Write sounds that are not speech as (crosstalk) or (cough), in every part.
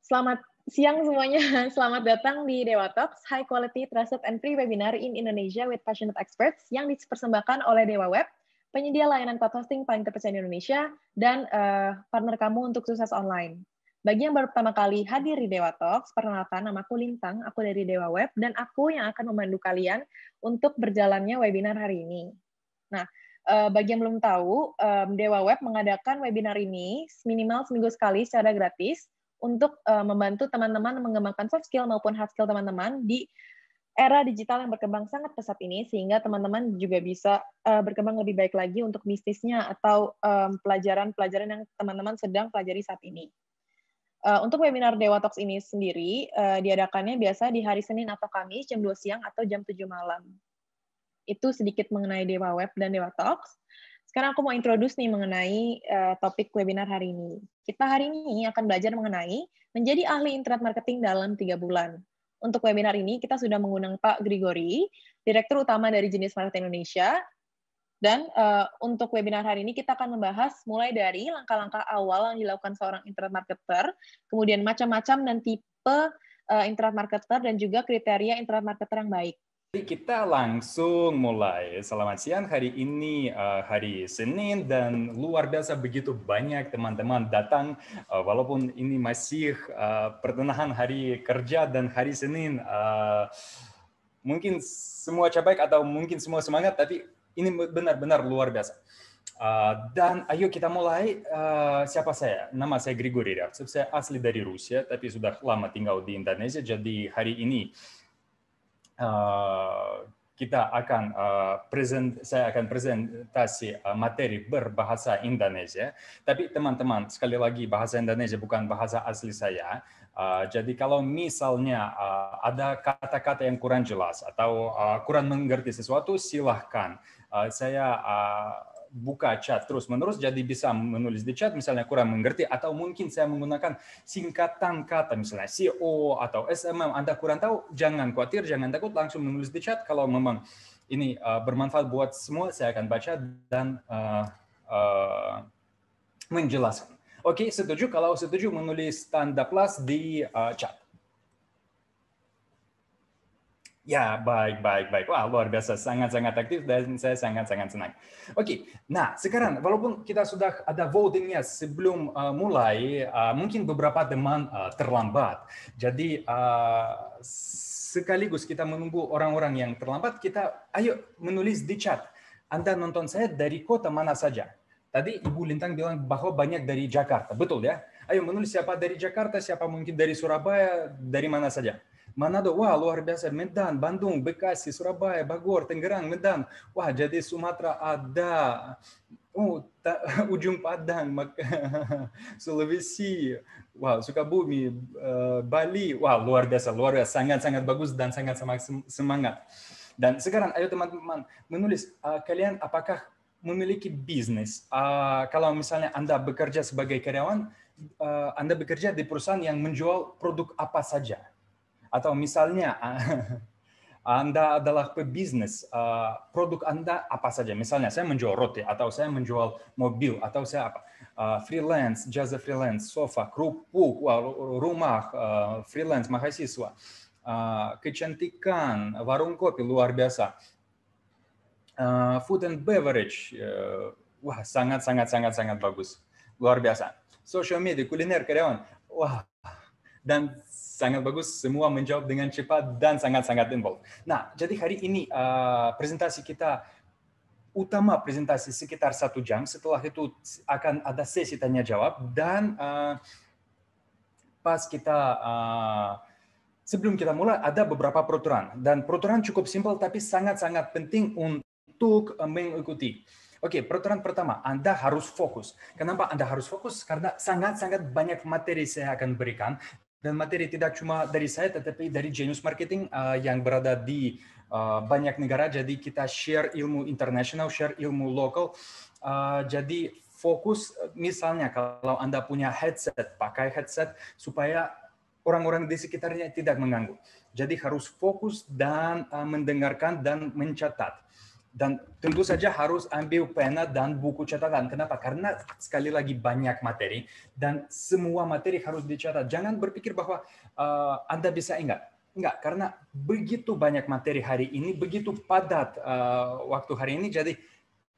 Selamat siang semuanya. (laughs) Selamat datang di Dewa Talks, High Quality Trusted and Free Webinar in Indonesia with Passionate Experts yang dipersembahkan oleh Dewa Web, penyedia layanan cloud hosting paling terpercaya di Indonesia, dan uh, partner kamu untuk sukses online. Bagi yang baru pertama kali hadir di Dewa Talks, perkenalkan aku Lintang, aku dari Dewa Web, dan aku yang akan memandu kalian untuk berjalannya webinar hari ini. Nah, eh, bagi yang belum tahu, Dewa Web mengadakan webinar ini minimal seminggu sekali secara gratis untuk eh, membantu teman-teman mengembangkan soft skill maupun hard skill teman-teman di era digital yang berkembang sangat pesat ini, sehingga teman-teman juga bisa eh, berkembang lebih baik lagi untuk bisnisnya atau pelajaran-pelajaran yang teman-teman sedang pelajari saat ini. Uh, untuk webinar Dewa Talks ini sendiri uh, diadakannya biasa di hari Senin atau Kamis jam 2 siang atau jam 7 malam. Itu sedikit mengenai Dewa Web dan Dewa Talks. Sekarang aku mau introduce nih mengenai uh, topik webinar hari ini. Kita hari ini akan belajar mengenai menjadi ahli internet marketing dalam tiga bulan. Untuk webinar ini kita sudah mengundang Pak Grigori, Direktur Utama dari Jenis Marketing Indonesia, dan uh, untuk webinar hari ini kita akan membahas mulai dari langkah-langkah awal yang dilakukan seorang internet marketer, kemudian macam-macam dan tipe uh, internet marketer dan juga kriteria internet marketer yang baik. Jadi kita langsung mulai. Selamat siang hari ini eh, hari Senin dan luar biasa begitu banyak teman-teman datang walaupun ini masih pertengahan hari kerja dan hari Senin mungkin semua capek atau mungkin semua semangat tapi ini benar-benar luar biasa. Uh, dan ayo kita mulai. Uh, siapa saya? Nama saya Grigori Reaksev. Saya asli dari Rusia, tapi sudah lama tinggal di Indonesia. Jadi hari ini uh, kita akan uh, present, saya akan presentasi uh, materi berbahasa Indonesia. Tapi teman-teman, sekali lagi bahasa Indonesia bukan bahasa asli saya. Ah, jadi kalau misalnya ah, ada kata-kata yang kurang jelas atau ah, kurang mengerti sesuatu, silahkan. Saya buka chat terus-menerus, jadi bisa menulis di chat misalnya kurang mengerti atau mungkin saya menggunakan singkatan kata misalnya CO atau SMM. Anda kurang tahu, jangan khawatir, jangan takut, langsung menulis di chat. Kalau memang ini bermanfaat buat semua, saya akan baca dan uh, uh, menjelaskan. Oke, setuju setuju. kalau setuju menulis tanda plus di uh, chat. Ya, baik, baik, baik. Wah, luar biasa. Sangat-sangat aktif dan saya sangat-sangat senang. Oke, nah sekarang walaupun kita sudah ada votingnya sebelum uh, mulai, uh, mungkin beberapa teman uh, terlambat. Jadi uh, sekaligus kita menunggu orang-orang yang terlambat, kita ayo menulis di chat. Anda nonton saya dari kota mana saja. Tadi Ibu Lintang bilang bahwa banyak dari Jakarta, betul ya? Ayo menulis siapa dari Jakarta, siapa mungkin dari Surabaya, dari mana saja. Manado, wah luar biasa, Medan, Bandung, Bekasi, Surabaya, Bogor, Tangerang, Medan. Wah jadi Sumatera ada, oh, ta, (laughs) ujung Padang, Mak (laughs) Sulawesi, wow Sukabumi, uh, Bali, Wow luar biasa, luar biasa, sangat-sangat bagus dan sangat semangat. Dan sekarang ayo teman-teman menulis uh, kalian apakah memiliki bisnis. Uh, kalau misalnya Anda bekerja sebagai karyawan, uh, Anda bekerja di perusahaan yang menjual produk apa saja. Atau misalnya (laughs) Anda adalah pebisnis, uh, produk Anda apa saja. Misalnya saya menjual roti, atau saya menjual mobil, atau saya apa. Uh, freelance, jasa freelance, sofa, kerupuk, rumah, uh, freelance, mahasiswa, uh, kecantikan, warung kopi, luar biasa uh, food and beverage uh, wah sangat sangat sangat sangat bagus luar biasa social media kuliner karyawan wah dan sangat bagus semua menjawab dengan cepat dan sangat sangat involved nah jadi hari ini uh, presentasi kita utama presentasi sekitar satu jam setelah itu akan ada sesi tanya jawab dan uh, pas kita uh, sebelum kita mulai ada beberapa peraturan dan peraturan cukup simpel tapi sangat sangat penting un, untuk eh, mengikuti. Oke, okay, peraturan pertama, Anda harus fokus. Kenapa Anda harus fokus? Karena sangat-sangat banyak materi saya akan berikan dan materi tidak cuma dari saya tetapi dari Genius Marketing eh, yang berada di eh, banyak negara. Jadi kita share ilmu internasional, share ilmu lokal. jadi fokus misalnya kalau Anda punya headset, pakai headset supaya orang-orang di sekitarnya tidak mengganggu. Jadi harus fokus dan mendengarkan dan mencatat dan tentu saja harus ambil pena dan buku catatan. Kenapa? Karena sekali lagi banyak materi dan semua materi harus dicatat. Jangan berpikir bahwa uh, Anda bisa ingat. Enggak, karena begitu banyak materi hari ini, begitu padat uh, waktu hari ini, jadi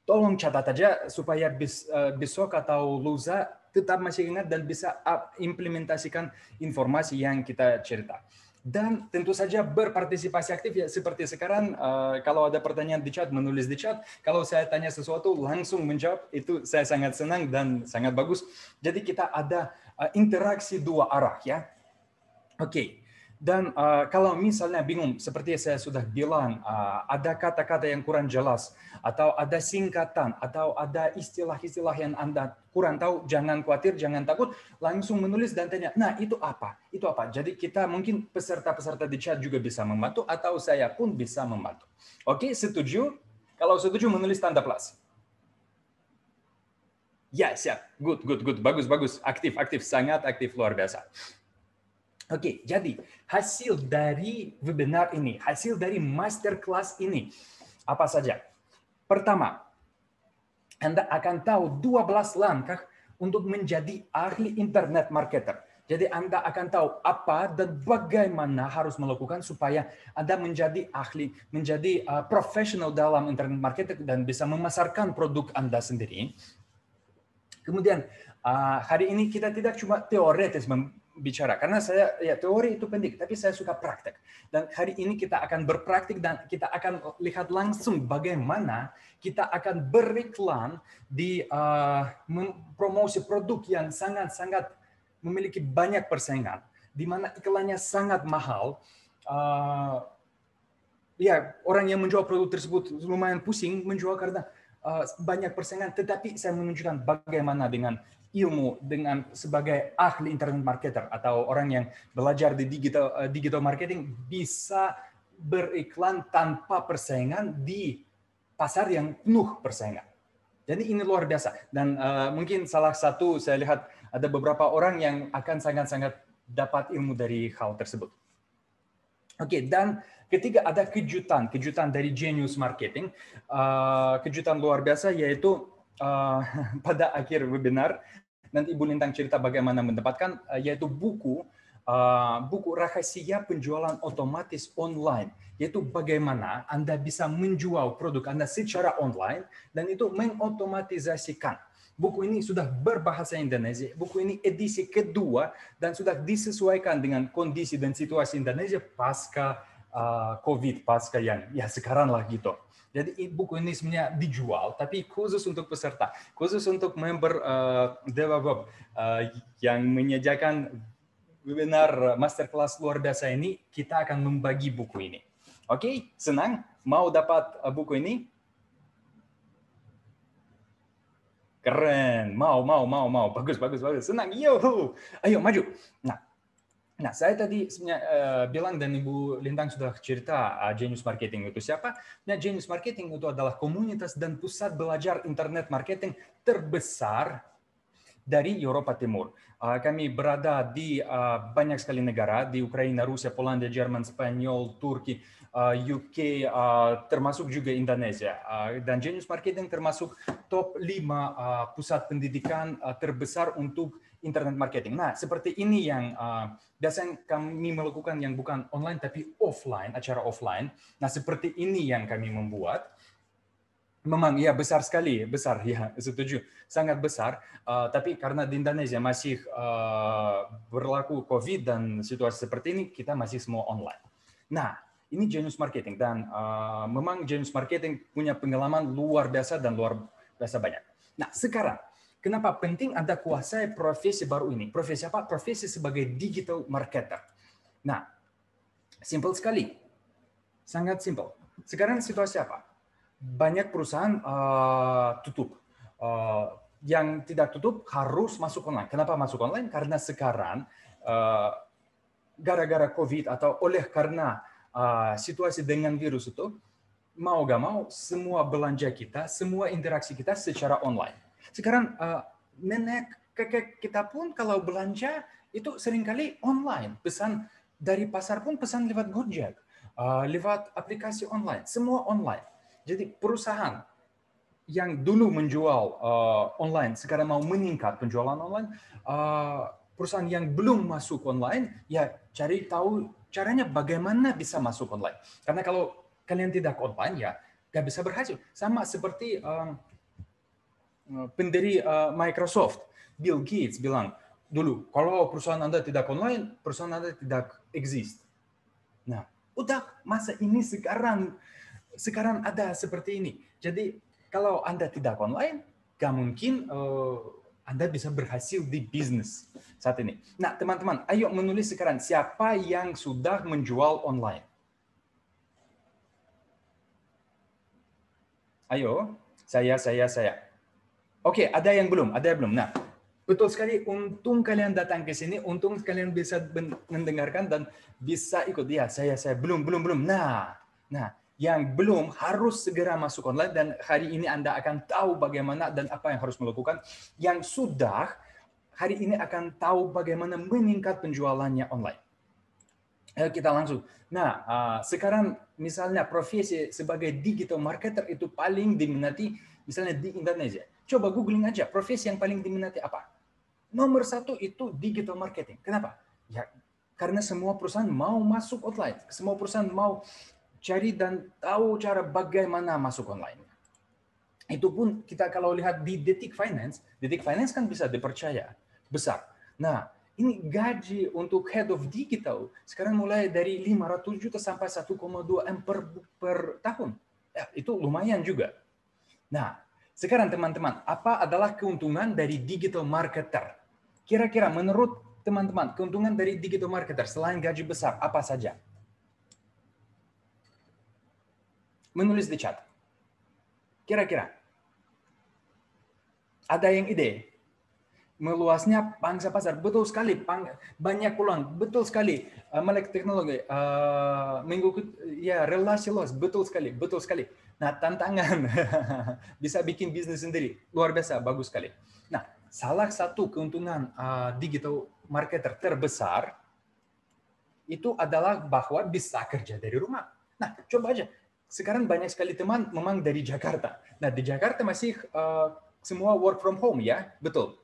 tolong catat aja supaya bis, uh, besok atau lusa tetap masih ingat dan bisa implementasikan informasi yang kita cerita dan tentu saja berpartisipasi aktif ya seperti sekarang uh, kalau ada pertanyaan di chat menulis di chat kalau saya tanya sesuatu langsung menjawab itu saya sangat senang dan sangat bagus jadi kita ada uh, interaksi dua arah ya oke okay. Dan uh, kalau misalnya bingung, seperti saya sudah bilang, uh, ada kata-kata yang kurang jelas, atau ada singkatan, atau ada istilah-istilah yang Anda kurang tahu, jangan khawatir, jangan takut, langsung menulis dan tanya, nah itu apa? Itu apa? Jadi kita mungkin peserta-peserta di chat juga bisa membantu, atau saya pun bisa membantu. Oke, setuju? Kalau setuju, menulis tanda plus. Ya, siap. Good, good, good. Bagus, bagus. Aktif, aktif. Sangat aktif. Luar biasa. Oke, jadi hasil dari webinar ini, hasil dari masterclass ini apa saja? Pertama, Anda akan tahu 12 langkah untuk menjadi ahli internet marketer. Jadi Anda akan tahu apa dan bagaimana harus melakukan supaya Anda menjadi ahli, menjadi uh, profesional dalam internet marketing dan bisa memasarkan produk Anda sendiri. Kemudian uh, hari ini kita tidak cuma teoretis bicara karena saya ya teori itu penting tapi saya suka praktek dan hari ini kita akan berpraktik dan kita akan lihat langsung bagaimana kita akan beriklan di uh, eh, promosi produk yang sangat-sangat memiliki banyak persaingan di mana iklannya sangat mahal uh, ya orang yang menjual produk tersebut lumayan pusing menjual karena uh, banyak persaingan tetapi saya menunjukkan bagaimana dengan ilmu dengan sebagai ahli internet marketer atau orang yang belajar di digital eh, digital marketing bisa beriklan tanpa persaingan di pasar yang penuh persaingan. Jadi ini luar biasa dan uh, mungkin salah satu saya lihat ada beberapa orang yang akan sangat-sangat dapat ilmu dari hal tersebut. Oke, okay, dan ketiga ada kejutan, kejutan dari Genius Marketing, uh, kejutan luar biasa yaitu uh, (laughs) pada akhir webinar dan Ibu Lintang cerita bagaimana mendapatkan uh, yaitu buku uh, buku rahasia penjualan otomatis online yaitu bagaimana Anda bisa menjual produk Anda secara online dan itu mengotomatisasikan. Buku ini sudah berbahasa Indonesia. Buku ini edisi kedua dan sudah disesuaikan dengan kondisi dan situasi Indonesia pasca uh, COVID, pasca yang ya sekarang lah gitu. Jadi buku ini sebenarnya dijual, tapi khusus untuk peserta, khusus untuk member uh, eh, DevaWeb uh, eh, yang menyajikan webinar eh, masterclass luar biasa ini, kita akan membagi buku ini. Oke, okay? senang? Mau dapat buku ini? Keren, mau, mau, mau, mau. Bagus, bagus, bagus. Senang, yo. Ayo, maju. Nah, Nah, saya tadi sebenarnya uh, bilang dan Ibu Lintang sudah cerita uh, Genius Marketing itu siapa. Nah, Genius Marketing itu adalah komunitas dan pusat belajar internet marketing terbesar dari Eropa Timur. Uh, kami berada di uh, banyak sekali negara, di Ukraina, Rusia, Polandia, Jerman, Spanyol, Turki, uh, UK, uh, termasuk juga Indonesia. Uh, dan Genius Marketing termasuk top 5 uh, pusat pendidikan uh, terbesar untuk internet marketing. Nah, seperti ini yang uh, biasanya kami melakukan yang bukan online tapi offline, acara offline. Nah, seperti ini yang kami membuat. Memang ya besar sekali, besar ya setuju, sangat besar. Uh, tapi karena di Indonesia masih uh, berlaku COVID dan situasi seperti ini, kita masih semua online. Nah, ini genius marketing dan uh, memang genius marketing punya pengalaman luar biasa dan luar biasa banyak. Nah, sekarang Kenapa penting Anda kuasai profesi baru ini? Profesi apa? Profesi sebagai digital marketer. Nah, simple sekali. Sangat simple. Sekarang situasi apa? Banyak perusahaan uh, tutup. Uh, yang tidak tutup harus masuk online. Kenapa masuk online? Karena sekarang gara eh, gara-gara COVID atau oleh karena uh, situasi dengan virus itu, mau gak mau semua belanja kita, semua interaksi kita secara online. Sekarang uh, nenek kakek kita pun kalau belanja itu seringkali online pesan dari pasar pun pesan lewat Gojek, uh, lewat aplikasi online, semua online. Jadi perusahaan yang dulu menjual uh, online sekarang mau meningkat penjualan online, uh, perusahaan yang belum masuk online ya cari tahu caranya bagaimana bisa masuk online. Karena kalau kalian tidak online ya nggak bisa berhasil. Sama seperti um, Eh, pendiri eh, Microsoft, Bill Gates bilang dulu kalau perusahaan Anda tidak online, perusahaan Anda tidak exist. Nah, udah masa ini sekarang sekarang ada seperti ini. Jadi kalau Anda tidak online, gak mungkin uh, anda bisa berhasil di bisnis saat ini. Nah, teman-teman, ayo menulis sekarang siapa yang sudah menjual online. Ayo, saya, saya, saya. Oke, ada yang belum, ada yang belum. Nah, betul sekali. Untung kalian datang ke sini, untung kalian bisa mendengarkan dan bisa ikut. Ya, saya, saya belum, belum, belum. Nah, nah, yang belum harus segera masuk online dan hari ini anda akan tahu bagaimana dan apa yang harus melakukan. Yang sudah hari ini akan tahu bagaimana meningkat penjualannya online. kita langsung. Nah, ah, sekarang misalnya profesi sebagai digital marketer itu paling diminati misalnya di Indonesia Coba googling aja profesi yang paling diminati apa. Nomor satu itu digital marketing. Kenapa? Ya karena semua perusahaan mau masuk online. Semua perusahaan mau cari dan tahu cara bagaimana masuk online. Itu pun kita kalau lihat di Detik Finance, Detik Finance kan bisa dipercaya besar. Nah, ini gaji untuk head of digital sekarang mulai dari 500 juta sampai 1,2 M per, per tahun. Ya, itu lumayan juga. Nah, sekarang teman-teman, apa adalah keuntungan dari digital marketer? Kira-kira menurut teman-teman, keuntungan dari digital marketer selain gaji besar apa saja? Menulis di chat. Kira-kira. Ada yang ide? meluasnya pangsa pasar betul sekali banyak peluang betul sekali eh, melek teknologi uh, minggu ya relasi luas betul sekali betul sekali nah tantangan (laughs) bisa bikin bisnis sendiri luar biasa bagus sekali nah salah satu keuntungan uh, digital marketer terbesar itu adalah bahwa bisa kerja dari rumah nah coba aja sekarang banyak sekali teman memang dari Jakarta nah di Jakarta masih uh, semua work from home ya betul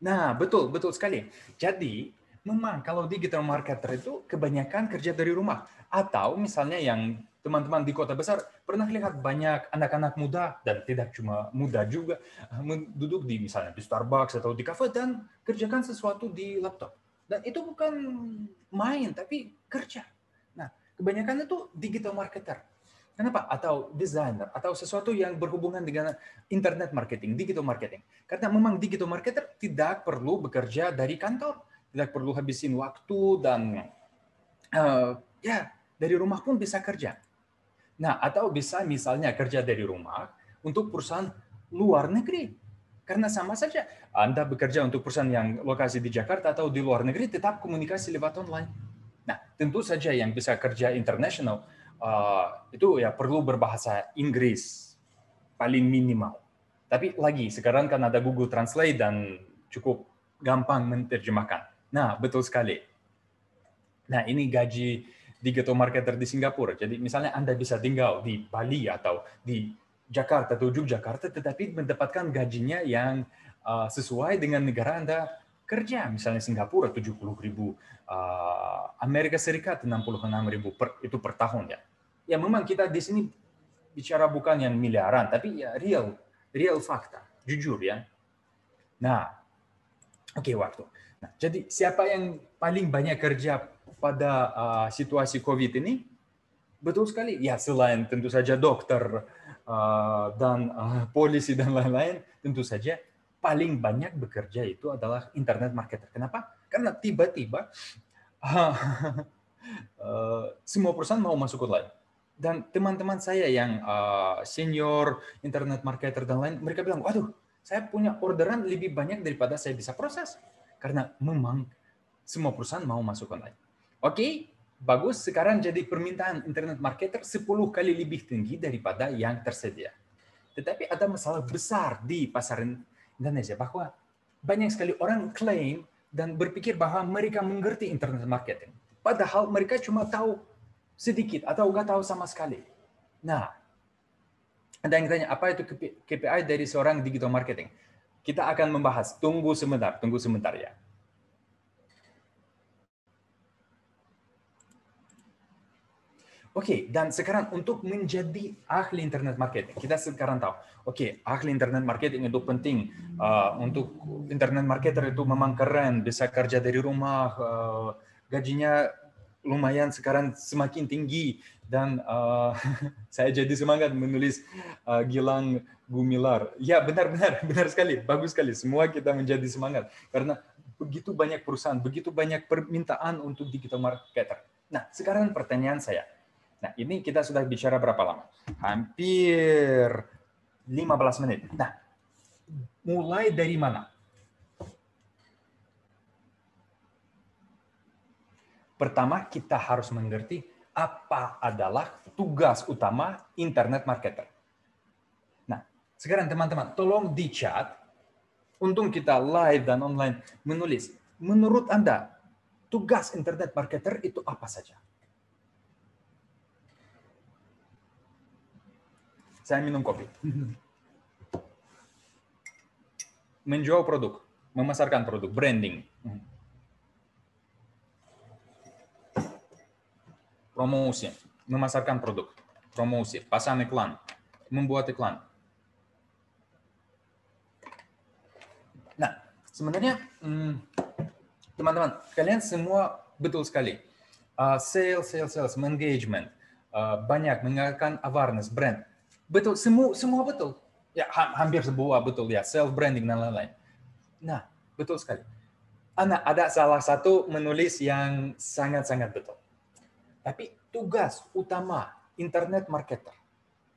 Nah, betul, betul sekali. Jadi, memang kalau digital marketer itu kebanyakan kerja dari rumah. Atau misalnya yang teman-teman di kota besar pernah lihat banyak anak-anak muda dan tidak cuma muda juga eh, duduk di misalnya di Starbucks atau di kafe dan kerjakan sesuatu di laptop. Dan itu bukan main tapi kerja. Nah, kebanyakan itu digital marketer. Kenapa? Atau designer, atau sesuatu yang berhubungan dengan internet marketing, digital marketing. Karena memang digital marketer tidak perlu bekerja dari kantor, tidak perlu habisin waktu dan uh, ya dari rumah pun bisa kerja. Nah, atau bisa misalnya kerja dari rumah untuk perusahaan luar negeri. Karena sama saja Anda bekerja untuk perusahaan yang lokasi di Jakarta atau di luar negeri tetap komunikasi lewat online. Nah, tentu saja yang bisa kerja internasional uh, itu ya perlu berbahasa Inggris paling minimal. Tapi lagi sekarang kan ada Google Translate dan cukup gampang menerjemahkan. Nah, betul sekali. Nah, ini gaji digital marketer di Singapura. Jadi misalnya Anda bisa tinggal di Bali atau di Jakarta atau Jakarta, tetapi mendapatkan gajinya yang uh, sesuai dengan negara Anda kerja. Misalnya Singapura tujuh puluh ribu, uh, Amerika Serikat enam 66 ribu per, itu per tahun ya ya memang kita di sini bicara bukan yang miliaran, tapi ya real, real fakta, jujur ya. Nah, oke okay, waktu. Nah, jadi siapa yang paling banyak kerja pada uh, situasi COVID ini? Betul sekali. Ya selain tentu saja dokter uh, dan uh, polisi dan lain-lain, tentu saja paling banyak bekerja itu adalah internet marketer. Kenapa? Karena tiba-tiba uh, uh, (laughs) semua perusahaan mau masuk online dan teman-teman saya yang uh, senior internet marketer dan lain mereka bilang waduh saya punya orderan lebih banyak daripada saya bisa proses karena memang semua perusahaan mau masuk online oke okay? bagus sekarang jadi permintaan internet marketer 10 kali lebih tinggi daripada yang tersedia tetapi ada masalah besar di pasar Indonesia bahwa banyak sekali orang klaim dan berpikir bahwa mereka mengerti internet marketing padahal mereka cuma tahu sedikit atau enggak tahu sama sekali. Nah, ada yang tanya apa itu KPI dari seorang digital marketing? Kita akan membahas. Tunggu sebentar, tunggu sebentar ya. Oke, okay, dan sekarang untuk menjadi ahli internet marketing, kita sekarang tahu, oke, okay, ahli internet marketing itu penting. Uh, untuk internet marketer itu memang keren, bisa kerja dari rumah, uh, gajinya lumayan sekarang semakin tinggi dan uh, (laughs) saya jadi semangat menulis uh, Gilang Gumilar. Ya benar-benar (laughs) benar sekali, bagus sekali. Semua kita menjadi semangat karena begitu banyak perusahaan, begitu banyak permintaan untuk digital marketer. Nah sekarang pertanyaan saya. Nah ini kita sudah bicara berapa lama? Hampir 15 menit. Nah mulai dari mana? Pertama, kita harus mengerti apa adalah tugas utama internet marketer. Nah, sekarang teman-teman, tolong di chat, untung kita live dan online menulis, menurut Anda, tugas internet marketer itu apa saja? Saya minum kopi. (laughs) Menjual produk, memasarkan produk, branding. Hmm. promosi, memasarkan produk, promosi, pasang iklan, membuat iklan. Nah, sebenarnya hmm, teman-teman, kalian semua betul sekali. Uh, sales, sales, sales, engagement, ah, banyak mengingatkan awareness, brand. Betul, semua semua betul. Ya, hampir semua betul ya, self branding dan lain-lain. Nah, betul sekali. Anak, ada salah satu menulis yang sangat-sangat betul. Tapi tugas utama internet marketer.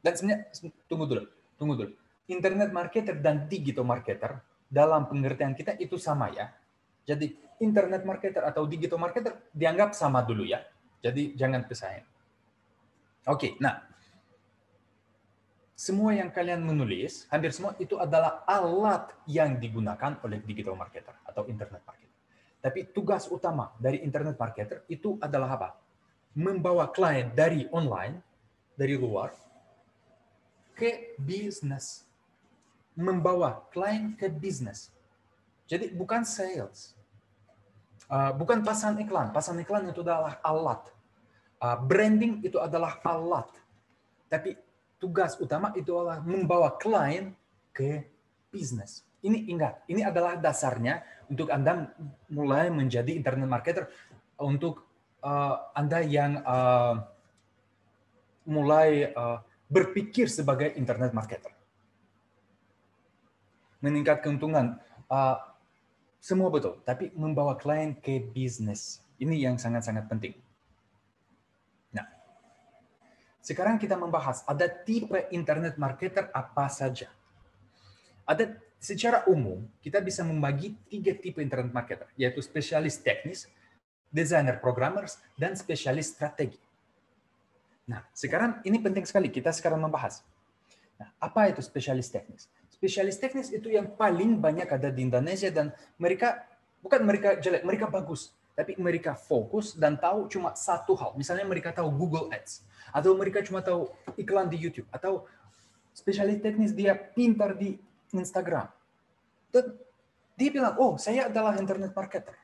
Dan sebenarnya tunggu dulu, tunggu dulu. Internet marketer dan digital marketer dalam pengertian kita itu sama ya. Jadi internet marketer atau digital marketer dianggap sama dulu ya. Jadi jangan pisahin. Oke, nah semua yang kalian menulis, hampir semua itu adalah alat yang digunakan oleh digital marketer atau internet marketer. Tapi tugas utama dari internet marketer itu adalah apa? membawa klien dari online, dari luar, ke bisnis. Membawa klien ke bisnis. Jadi bukan sales. Ah, bukan pasang iklan. Pasang iklan itu adalah alat. Ah, branding itu adalah alat. Tapi tugas utama itu adalah membawa klien ke bisnis. Ini ingat, ini adalah dasarnya untuk Anda mulai menjadi internet marketer untuk uh, Anda yang uh, mulai uh, berpikir sebagai internet marketer. Meningkat keuntungan, uh, semua betul, tapi membawa klien ke bisnis. Ini yang sangat-sangat penting. Nah, sekarang kita membahas ada tipe internet marketer apa saja. Ada secara umum kita bisa membagi tiga tipe internet marketer, yaitu spesialis teknis, designer programmers, dan spesialis strategi. Nah, sekarang ini penting sekali kita sekarang membahas. Nah, apa itu spesialis teknis? Spesialis teknis itu yang paling banyak ada di Indonesia dan mereka bukan mereka jelek, mereka bagus, tapi mereka fokus dan tahu cuma satu hal. Misalnya mereka tahu Google Ads atau mereka cuma tahu iklan di YouTube atau spesialis teknis dia pintar di Instagram. Dan dia bilang, "Oh, saya adalah internet marketer."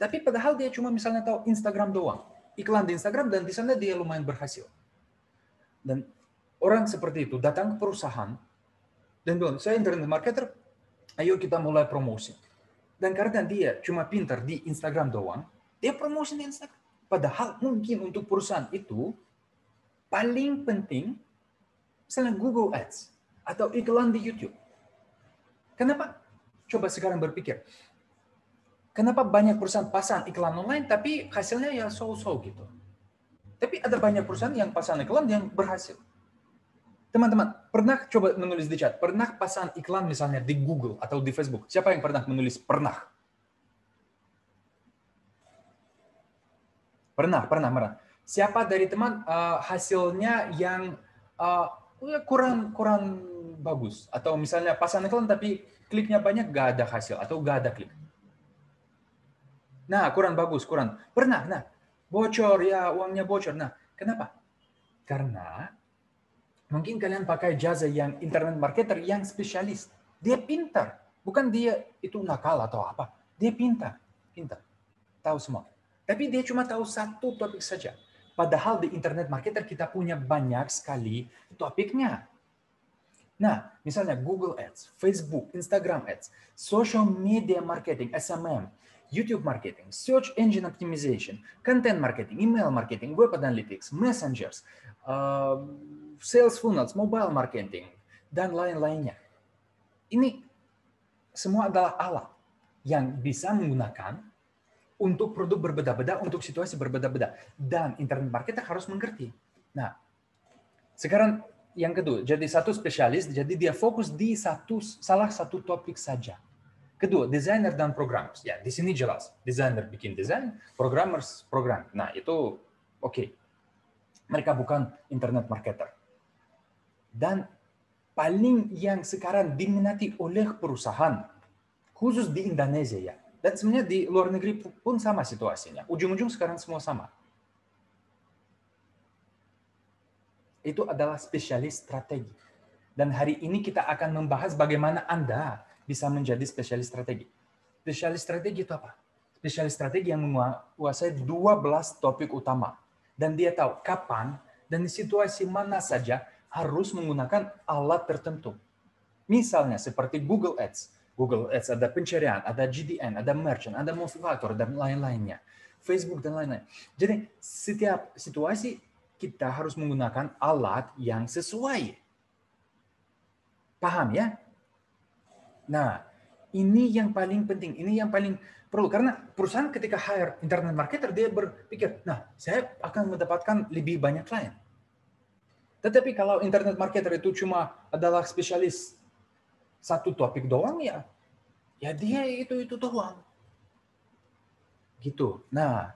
Tapi padahal dia cuma misalnya tahu Instagram doang. Iklan di Instagram dan di sana dia lumayan berhasil. Dan orang seperti itu datang ke perusahaan dan bilang, saya internet marketer, ayo kita mulai promosi. Dan karena dia cuma pintar di Instagram doang, dia promosi di Instagram. Padahal mungkin untuk perusahaan itu paling penting misalnya Google Ads atau iklan di YouTube. Kenapa? Coba sekarang berpikir Kenapa banyak perusahaan pasang iklan online tapi hasilnya ya so-so gitu. Tapi ada banyak perusahaan yang pasang iklan yang berhasil. Teman-teman, pernah coba menulis di chat, pernah pasang iklan misalnya di Google atau di Facebook? Siapa yang pernah menulis pernah? Pernah, pernah, pernah. Siapa dari teman uh, hasilnya yang uh, kurang kurang bagus atau misalnya pasang iklan tapi kliknya banyak gak ada hasil atau gak ada klik? Nah, kurang bagus, kurang Pernah, nah, bocor ya, uangnya bocor. Nah, kenapa? Karena mungkin kalian pakai jasa yang internet marketer yang spesialis. Dia pintar, bukan dia itu nakal atau apa. Dia pintar, pintar, tahu semua. Tapi dia cuma tahu satu topik saja. Padahal di internet marketer kita punya banyak sekali topiknya. Nah, misalnya Google Ads, Facebook, Instagram Ads, social media marketing, SMM, YouTube marketing, search engine optimization, content marketing, email marketing, web analytics, messengers, uh, sales funnels, mobile marketing, dan lain-lainnya. Ini semua adalah alat yang bisa menggunakan untuk produk berbeda-beda, untuk situasi berbeda-beda. Dan internet marketer harus mengerti. Nah, sekarang yang kedua, jadi satu spesialis, jadi dia fokus di satu salah satu topik saja Kedua, desainer dan programmer. Ya, di sini jelas. Desainer bikin desain, programmer program. Nah, itu oke. Okay. Mereka bukan internet marketer. Dan paling yang sekarang diminati oleh perusahaan, khusus di Indonesia ya. Dan sebenarnya di luar negeri pun sama situasinya. Ujung-ujung sekarang semua sama. Itu adalah spesialis strategi. Dan hari ini kita akan membahas bagaimana Anda bisa menjadi spesialis strategi. Spesialis strategi itu apa? Spesialis strategi yang menguasai 12 topik utama. Dan dia tahu kapan dan di situasi mana saja harus menggunakan alat tertentu. Misalnya seperti Google Ads. Google Ads ada pencarian, ada GDN, ada merchant, ada motivator, dan lain-lainnya. Facebook dan lain-lain. Jadi setiap situasi kita harus menggunakan alat yang sesuai. Paham ya? Nah, ini yang paling penting, ini yang paling perlu karena perusahaan ketika hire internet marketer dia berpikir, nah saya akan mendapatkan lebih banyak klien. Tetapi kalau internet marketer itu cuma adalah spesialis satu topik doang ya, ya dia itu itu doang. Gitu. Nah,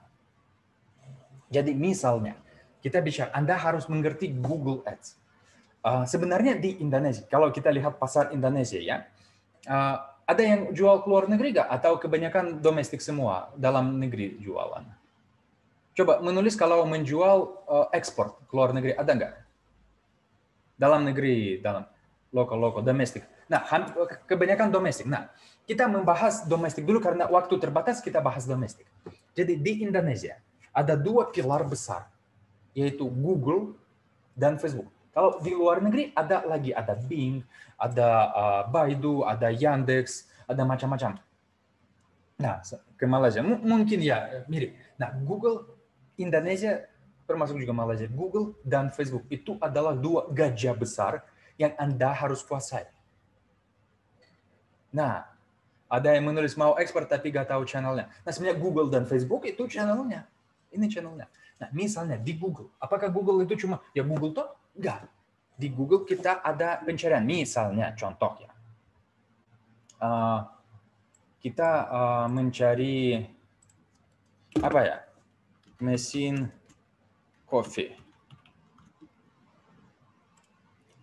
jadi misalnya kita bisa, Anda harus mengerti Google Ads. Eh, sebenarnya di Indonesia, kalau kita lihat pasar Indonesia ya, Eh, ada yang jual ke luar negeri gak? Atau kebanyakan domestik semua dalam negeri jualan? Coba menulis kalau menjual uh, ekspor ke luar negeri, ada nggak? Dalam negeri, dalam lokal, lokal, domestik. Nah, kebanyakan domestik. Nah, kita membahas domestik dulu karena waktu terbatas kita bahas domestik. Jadi di Indonesia ada dua pilar besar, yaitu Google dan Facebook. Kalau di luar negeri ada lagi ada Bing, ada eh, Baidu, ada Yandex, ada macam-macam. Nah, ke Malaysia M mungkin ya mirip. Nah, Google Indonesia termasuk juga Malaysia. Google dan Facebook itu adalah dua gajah besar yang Anda harus kuasai. Nah, ada yang menulis mau expert tapi gak tahu channelnya. Nah, sebenarnya Google dan Facebook itu channelnya. Ini channelnya. Nah, misalnya di Google, apakah Google itu cuma ya Google toh enggak. Di Google kita ada pencarian, misalnya contoh ya eh, kita eh, mencari apa ya? Mesin coffee.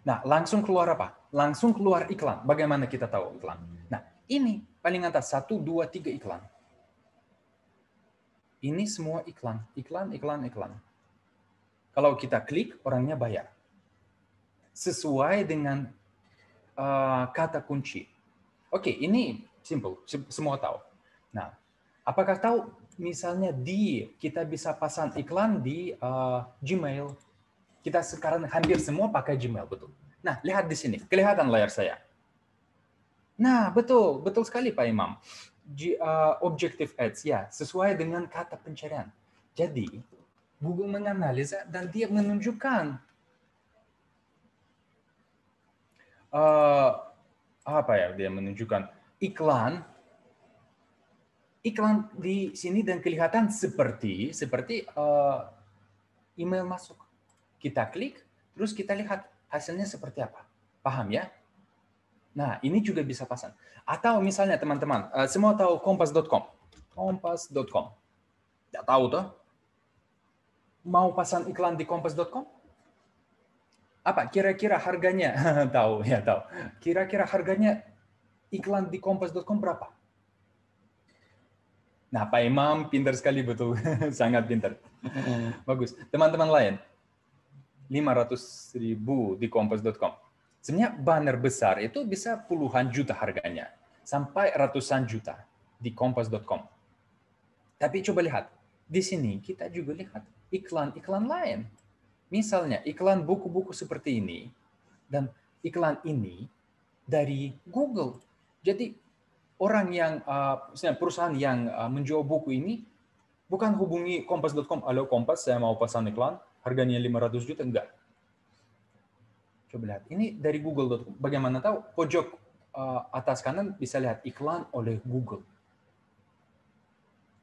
Nah, langsung keluar apa? Langsung keluar iklan. Bagaimana kita tahu iklan? Nah, ini paling atas satu, dua, tiga iklan. Ini semua iklan, iklan, iklan, iklan. Kalau kita klik, orangnya bayar sesuai dengan uh, kata kunci. Oke, okay, ini simple, semua tahu. Nah, apakah tahu misalnya di kita bisa pasang iklan di uh, Gmail? Kita sekarang hampir semua pakai Gmail, betul. Nah, lihat di sini, kelihatan layar saya. Nah, betul, betul sekali Pak Imam. G, uh, eh, objective ads, ya, sesuai dengan kata pencarian. Jadi, Google menganalisa dan dia menunjukkan uh, apa ya dia menunjukkan iklan iklan di sini dan kelihatan seperti seperti uh, email masuk kita klik terus kita lihat hasilnya seperti apa paham ya nah ini juga bisa pasang atau misalnya teman-teman uh, semua tahu kompas.com kompas.com tidak tahu toh mau pasang iklan di kompas.com apa kira-kira harganya (laughs) tahu ya tahu kira-kira harganya iklan di kompas.com berapa nah Pak Imam pinter sekali betul (laughs) sangat pintar bagus teman-teman lain 500 ribu di kompas.com sebenarnya banner besar itu bisa puluhan juta harganya sampai ratusan juta di kompas.com tapi coba lihat di sini kita juga lihat iklan-iklan lain Misalnya iklan buku-buku seperti ini dan iklan ini dari Google. Jadi orang yang uh, perusahaan yang uh, menjual buku ini bukan hubungi kompas.com, halo kompas, saya mau pasang iklan, harganya 500 juta, enggak. Coba lihat, ini dari google.com. Bagaimana tahu? Pojok uh, atas kanan bisa lihat iklan oleh Google.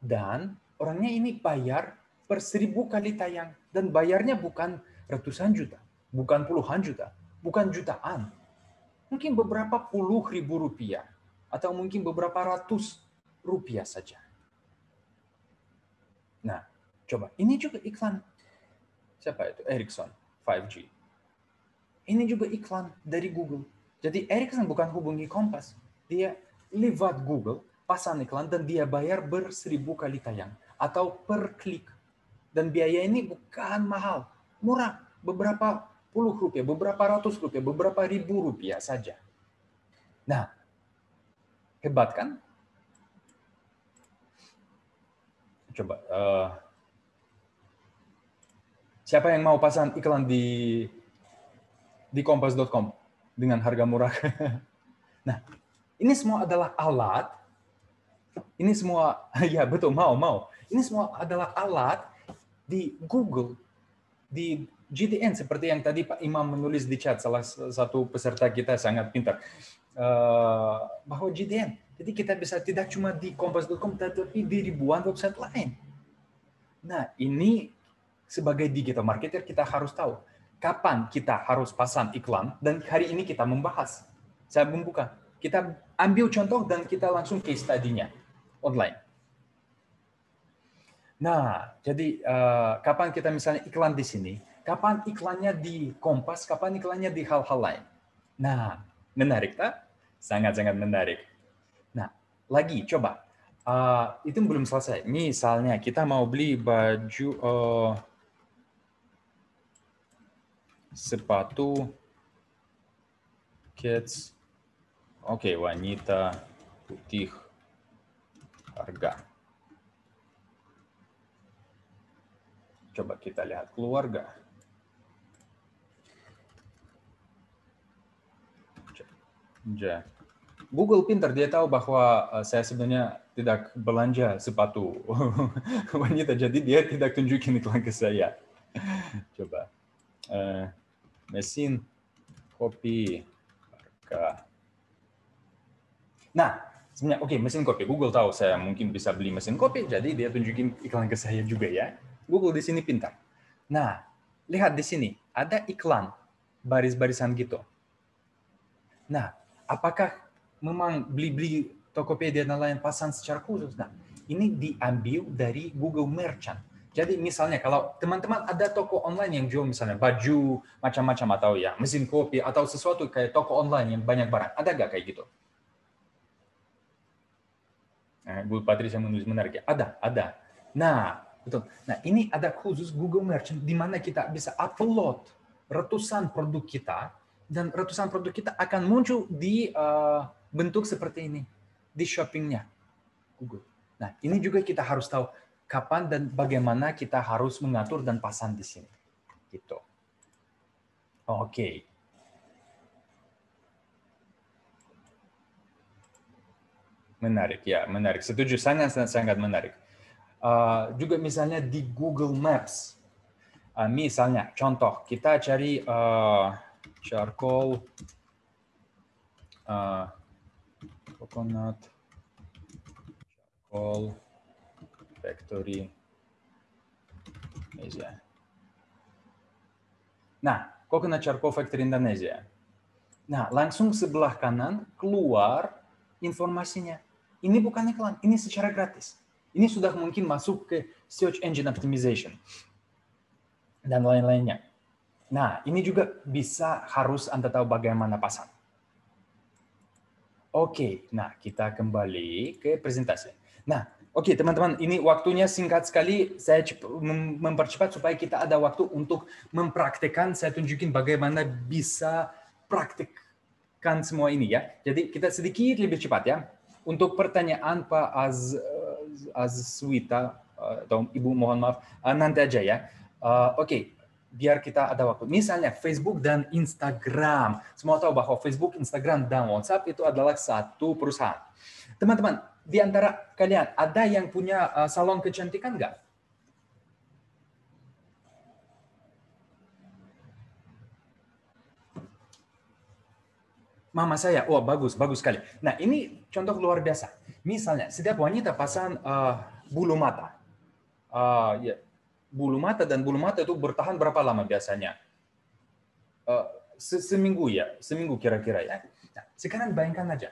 Dan orangnya ini bayar berseribu kali tayang dan bayarnya bukan ratusan juta, bukan puluhan juta, bukan jutaan. Mungkin beberapa puluh ribu rupiah atau mungkin beberapa ratus rupiah saja. Nah, coba ini juga iklan siapa itu? Ericsson 5G. Ini juga iklan dari Google. Jadi Ericsson bukan hubungi Kompas, dia lewat Google pasang iklan dan dia bayar berseribu kali tayang atau per klik dan biaya ini bukan mahal, murah, beberapa puluh rupiah, beberapa ratus rupiah, beberapa ribu rupiah saja. Nah, hebat kan? Coba, uh, siapa yang mau pasang iklan di di kompas.com dengan harga murah? (laughs) nah, ini semua adalah alat. Ini semua, (laughs) ya betul, mau, mau. Ini semua adalah alat di Google, di GTN seperti yang tadi Pak Imam menulis di chat salah satu peserta kita sangat pintar eh, bahwa GTN. Jadi kita bisa tidak cuma di kompas.com tetapi di ribuan website lain. Nah, ini sebagai digital marketer kita harus tahu kapan kita harus pasang iklan dan hari ini kita membahas. Saya membuka. Kita ambil contoh dan kita langsung case study-nya online. Nah, jadi uh, kapan kita misalnya iklan di sini, kapan iklannya di Kompas, kapan iklannya di hal-hal lain. Nah, menarik tak? Sangat-sangat menarik. Nah, lagi coba. Uh, itu belum selesai. Misalnya kita mau beli baju, uh, sepatu, kids, oke okay, wanita, putih, harga. Coba kita lihat keluarga. Ja. Google pintar, dia tahu bahwa eh, saya sebenarnya tidak belanja sepatu (laughs) wanita, jadi dia tidak tunjukin iklan ke saya. Coba. Uh, mesin kopi harga. Nah, sebenarnya oke okay, mesin kopi Google tahu saya mungkin bisa beli mesin kopi, jadi dia tunjukin iklan ke saya juga ya. Google di sini pintar. Nah, lihat di sini ada iklan baris-barisan gitu. Nah, apakah memang beli-beli Tokopedia dan lain pasang secara khusus? Nah, ini diambil dari Google Merchant. Jadi misalnya kalau teman-teman ada toko online yang jual misalnya baju macam-macam atau ya mesin kopi atau sesuatu kayak toko online yang banyak barang, ada nggak kayak gitu? Nah, eh, Bu Patricia menulis menarik ya. Ada, ada. Nah, Betul. Nah, ini ada khusus Google Merchant di mana kita bisa upload ratusan produk kita dan ratusan produk kita akan muncul di uh, bentuk seperti ini di shoppingnya Google. Nah, ini juga kita harus tahu kapan dan bagaimana kita harus mengatur dan pasang di sini. Gitu. Oke. Okay. Menarik, ya menarik. Setuju sangat sangat menarik. Eh, juga misalnya di Google Maps. Uh, misalnya, contoh, kita cari uh, charcoal uh, coconut charcoal factory Indonesia. Nah, coconut charcoal factory Indonesia. Nah, langsung sebelah kanan keluar informasinya. Ini bukan iklan, ini secara gratis ini sudah mungkin masuk ke search engine optimization dan lain-lainnya. Nah, ini juga bisa harus Anda tahu bagaimana pasang. Oke, nah kita kembali ke presentasi. Nah, oke teman-teman, ini waktunya singkat sekali. Saya mempercepat supaya kita ada waktu untuk mempraktekkan. Saya tunjukin bagaimana bisa praktekkan semua ini ya. Jadi kita sedikit lebih cepat ya. Untuk pertanyaan Pak Az az uita, eh, atau ibu mohon maaf, eh, nanti aja ya. Eh, oke, okay. biar kita ada waktu. Misalnya Facebook dan Instagram. Semua tahu bahwa Facebook, Instagram, dan WhatsApp itu adalah satu perusahaan. Teman-teman, di antara kalian ada yang punya salon kecantikan nggak? mama saya, wah oh, bagus, bagus sekali. Nah ini contoh luar biasa. Misalnya setiap wanita pasang uh, bulu mata, uh, ya, bulu mata dan bulu mata itu bertahan berapa lama biasanya? Uh, se seminggu ya, seminggu kira-kira ya. Nah, sekarang bayangkan aja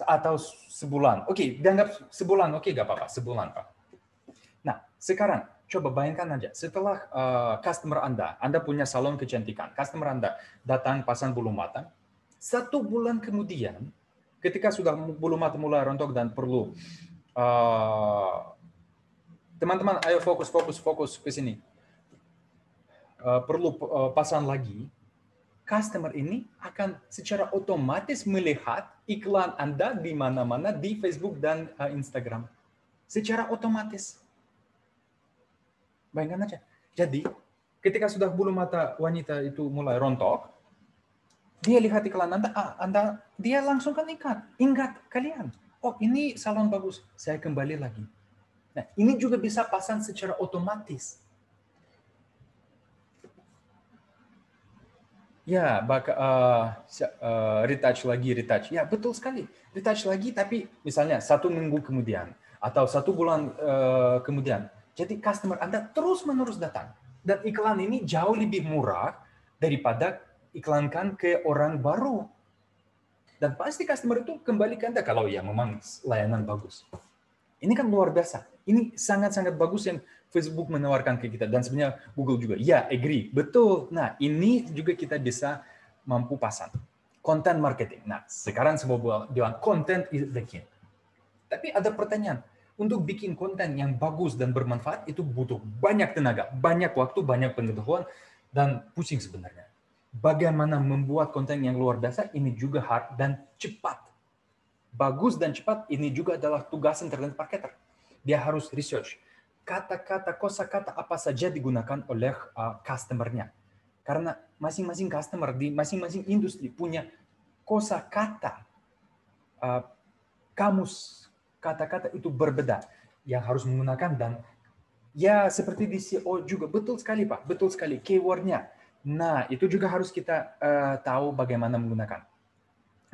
atau sebulan. Oke, okay, dianggap sebulan. Oke, okay, gak apa-apa, sebulan pak. Nah, sekarang coba bayangkan aja setelah uh, customer anda, anda punya salon kecantikan, customer anda datang pasang bulu mata, satu bulan kemudian, ketika sudah bulu mata mulai rontok dan perlu teman eh, teman-teman ayo fokus fokus fokus ke sini uh, perlu uh, pasang lagi customer ini akan secara otomatis melihat iklan anda di mana-mana di Facebook dan uh, Instagram secara otomatis bayangkan aja jadi ketika sudah bulu mata wanita itu mulai rontok dia lihat iklan Anda, ah, Anda dia langsung kan ingat, ingat kalian. Oh, ini salon bagus. Saya kembali lagi. Nah, ini juga bisa pasang secara otomatis. Ya, bak uh, uh, retouch lagi, retouch. Ya, betul sekali. Retouch lagi, tapi misalnya satu minggu kemudian atau satu bulan uh, kemudian. Jadi customer Anda terus-menerus datang. Dan iklan ini jauh lebih murah daripada iklankan ke orang baru. Dan pasti customer itu kembali ke Anda kalau ya memang layanan bagus. Ini kan luar biasa. Ini sangat-sangat bagus yang Facebook menawarkan ke kita. Dan sebenarnya Google juga. Ya, agree. Betul. Nah, ini juga kita bisa mampu pasang. Content marketing. Nah, sekarang semua bilang content is the key. Tapi ada pertanyaan. Untuk bikin konten yang bagus dan bermanfaat itu butuh banyak tenaga, banyak waktu, banyak pengetahuan, dan pusing sebenarnya bagaimana membuat konten yang luar biasa ini juga hard dan cepat. Bagus dan cepat ini juga adalah tugas internet marketer. Dia harus research kata-kata kosakata apa saja digunakan oleh uh, customernya. Karena masing-masing customer di masing-masing industri punya kosakata uh, kamus kata-kata itu berbeda yang harus menggunakan dan ya seperti di CEO juga betul sekali Pak, betul sekali keywordnya Nah, itu juga harus kita uh, tahu bagaimana menggunakan.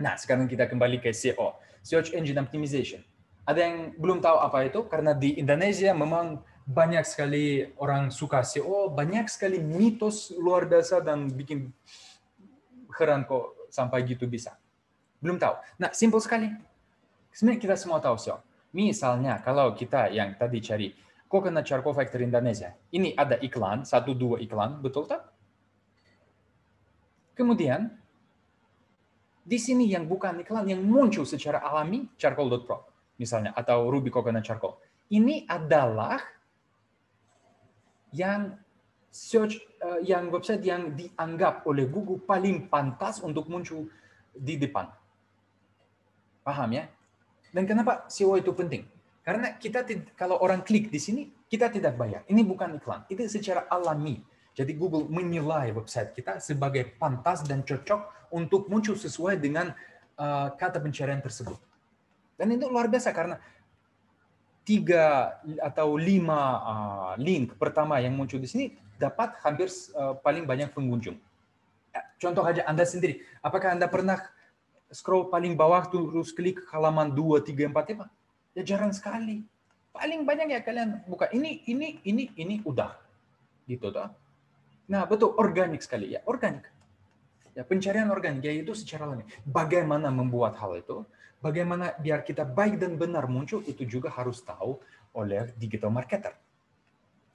Nah, sekarang kita kembali ke SEO, Search Engine Optimization. Ada yang belum tahu apa itu karena di Indonesia memang banyak sekali orang suka SEO, banyak sekali mitos luar biasa dan bikin heran kok sampai gitu bisa. Belum tahu. Nah, simple sekali. Sebenarnya kita semua tahu SEO. Misalnya kalau kita yang tadi cari Coconut Charcoal Factory Indonesia, ini ada iklan, satu dua iklan, betul tak? Kemudian, di sini yang bukan iklan yang muncul secara alami charcoal.pro misalnya atau Ruby Coconut Charcoal. Ini adalah yang search uh, yang website yang dianggap oleh Google paling pantas untuk muncul di depan. Paham ya? Dan kenapa SEO itu penting? Karena kita kalau orang klik di sini, kita tidak bayar. Ini bukan iklan. Itu secara alami jadi Google menilai website kita sebagai pantas dan cocok untuk muncul sesuai dengan uh, kata pencarian tersebut. Dan itu luar biasa karena tiga atau lima uh, link pertama yang muncul di sini dapat hampir uh, paling banyak pengunjung. Ya, contoh aja Anda sendiri, apakah Anda pernah scroll paling bawah terus klik halaman 2, 3, 4, 5? Ya jarang sekali. Paling banyak ya kalian buka ini, ini, ini, ini, udah. Gitu toh. Nah, betul organik sekali ya, organik. Ya, pencarian organik yaitu secara langsung. Bagaimana membuat hal itu? Bagaimana biar kita baik dan benar muncul itu juga harus tahu oleh digital marketer.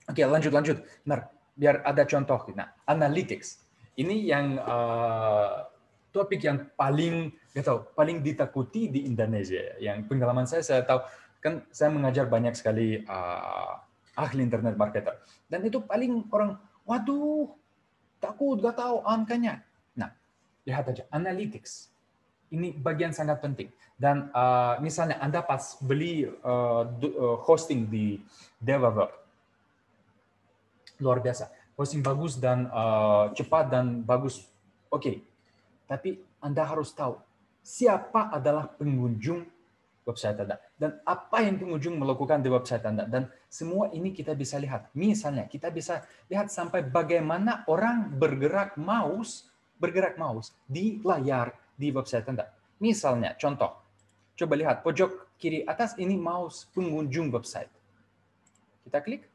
Oke, lanjut lanjut. Nah, biar ada contoh. Nah, analytics. Ini yang uh, topik yang paling gak tahu, paling ditakuti di Indonesia. Ya. Yang pengalaman saya saya tahu kan saya mengajar banyak sekali uh, ahli internet marketer dan itu paling orang Waduh, takut, gak tahu angkanya. Nah, lihat aja, analytics. Ini bagian sangat penting. Dan uh, misalnya Anda pas beli uh, hosting di Developer, luar biasa. Hosting bagus dan uh, cepat dan bagus. Oke, okay. tapi Anda harus tahu siapa adalah pengunjung website Anda dan apa yang pengunjung melakukan di website Anda dan semua ini kita bisa lihat. Misalnya kita bisa lihat sampai bagaimana orang bergerak mouse bergerak mouse di layar di website Anda. Misalnya contoh, coba lihat pojok kiri atas ini mouse pengunjung website. Kita klik.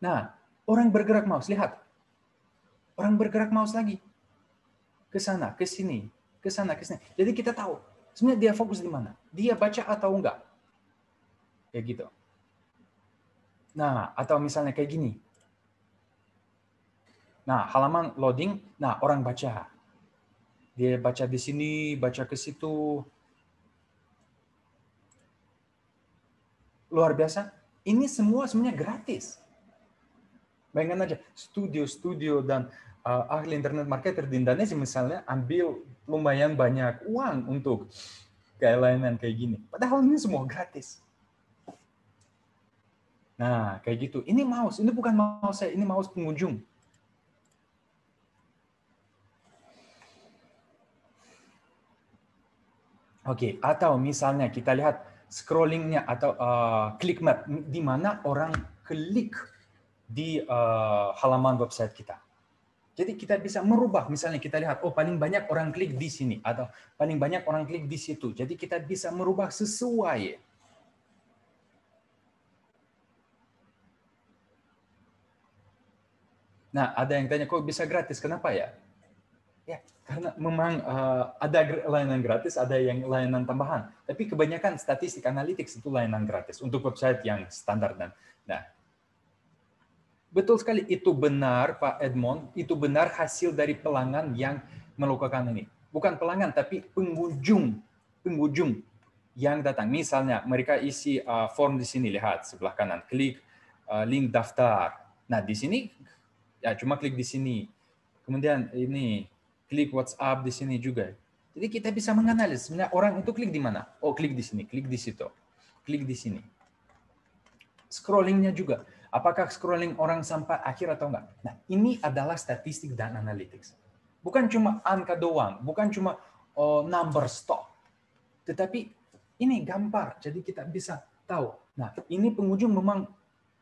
Nah, orang bergerak mouse lihat. Orang bergerak mouse lagi. Ke sana, ke sini, ke sana, ke sini. Jadi kita tahu Sebenarnya dia fokus di mana? Dia baca atau enggak? Kayak gitu. Nah, atau misalnya kayak gini. Nah, halaman loading, nah orang baca. Dia baca di sini, baca ke situ. Luar biasa. Ini semua sebenarnya gratis. Bayangkan aja, studio-studio dan uh, ahli internet marketer di Indonesia misalnya ambil lumayan banyak uang untuk kayak layanan kayak gini. Padahal ini semua gratis. Nah, kayak gitu. Ini mouse, ini bukan mouse saya, ini mouse pengunjung. Oke, okay. atau misalnya kita lihat scrollingnya atau uh, eh, klik map, di mana orang klik di uh, halaman website kita. Jadi kita bisa merubah, misalnya kita lihat, oh paling banyak orang klik di sini, atau paling banyak orang klik di situ. Jadi kita bisa merubah sesuai. Nah, ada yang tanya, kok bisa gratis? Kenapa ya? Ya, karena memang uh, ada layanan gratis, ada yang layanan tambahan. Tapi kebanyakan statistik analitik itu layanan gratis untuk website yang standar dan nah Betul sekali, itu benar Pak Edmond, itu benar hasil dari pelanggan yang melakukan ini. Bukan pelanggan, tapi pengunjung, pengunjung yang datang. Misalnya mereka isi uh, form di sini, lihat sebelah kanan, klik uh, link daftar. Nah di sini, ya cuma klik di sini. Kemudian ini, klik WhatsApp di sini juga. Jadi kita bisa menganalisis sebenarnya orang itu klik di mana. Oh klik di sini, klik di situ, klik di sini. Scrollingnya juga Apakah scrolling orang sampai akhir atau enggak? Nah, ini adalah statistik dan analytics. Bukan cuma angka doang, bukan cuma oh, number stop. Tetapi ini gambar, jadi kita bisa tahu. Nah, ini pengunjung memang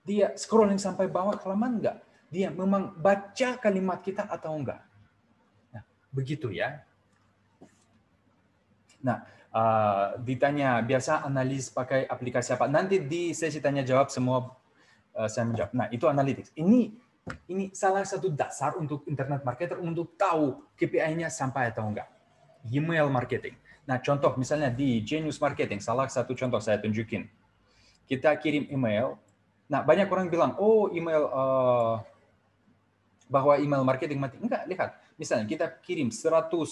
dia scrolling sampai bawah kelamaan enggak? Dia memang baca kalimat kita atau enggak? Nah, begitu ya. Nah, uh, ditanya biasa analis pakai aplikasi apa? Nanti di sesi tanya jawab semua Eh, saya menjawab. Nah, itu analytics. Ini ini salah satu dasar untuk internet marketer untuk tahu KPI-nya sampai atau enggak. Email marketing. Nah, contoh misalnya di Genius Marketing, salah satu contoh saya tunjukin. Kita kirim email. Nah, banyak orang bilang, oh email uh, bahwa email marketing mati. Enggak, lihat. Misalnya kita kirim 100 uh,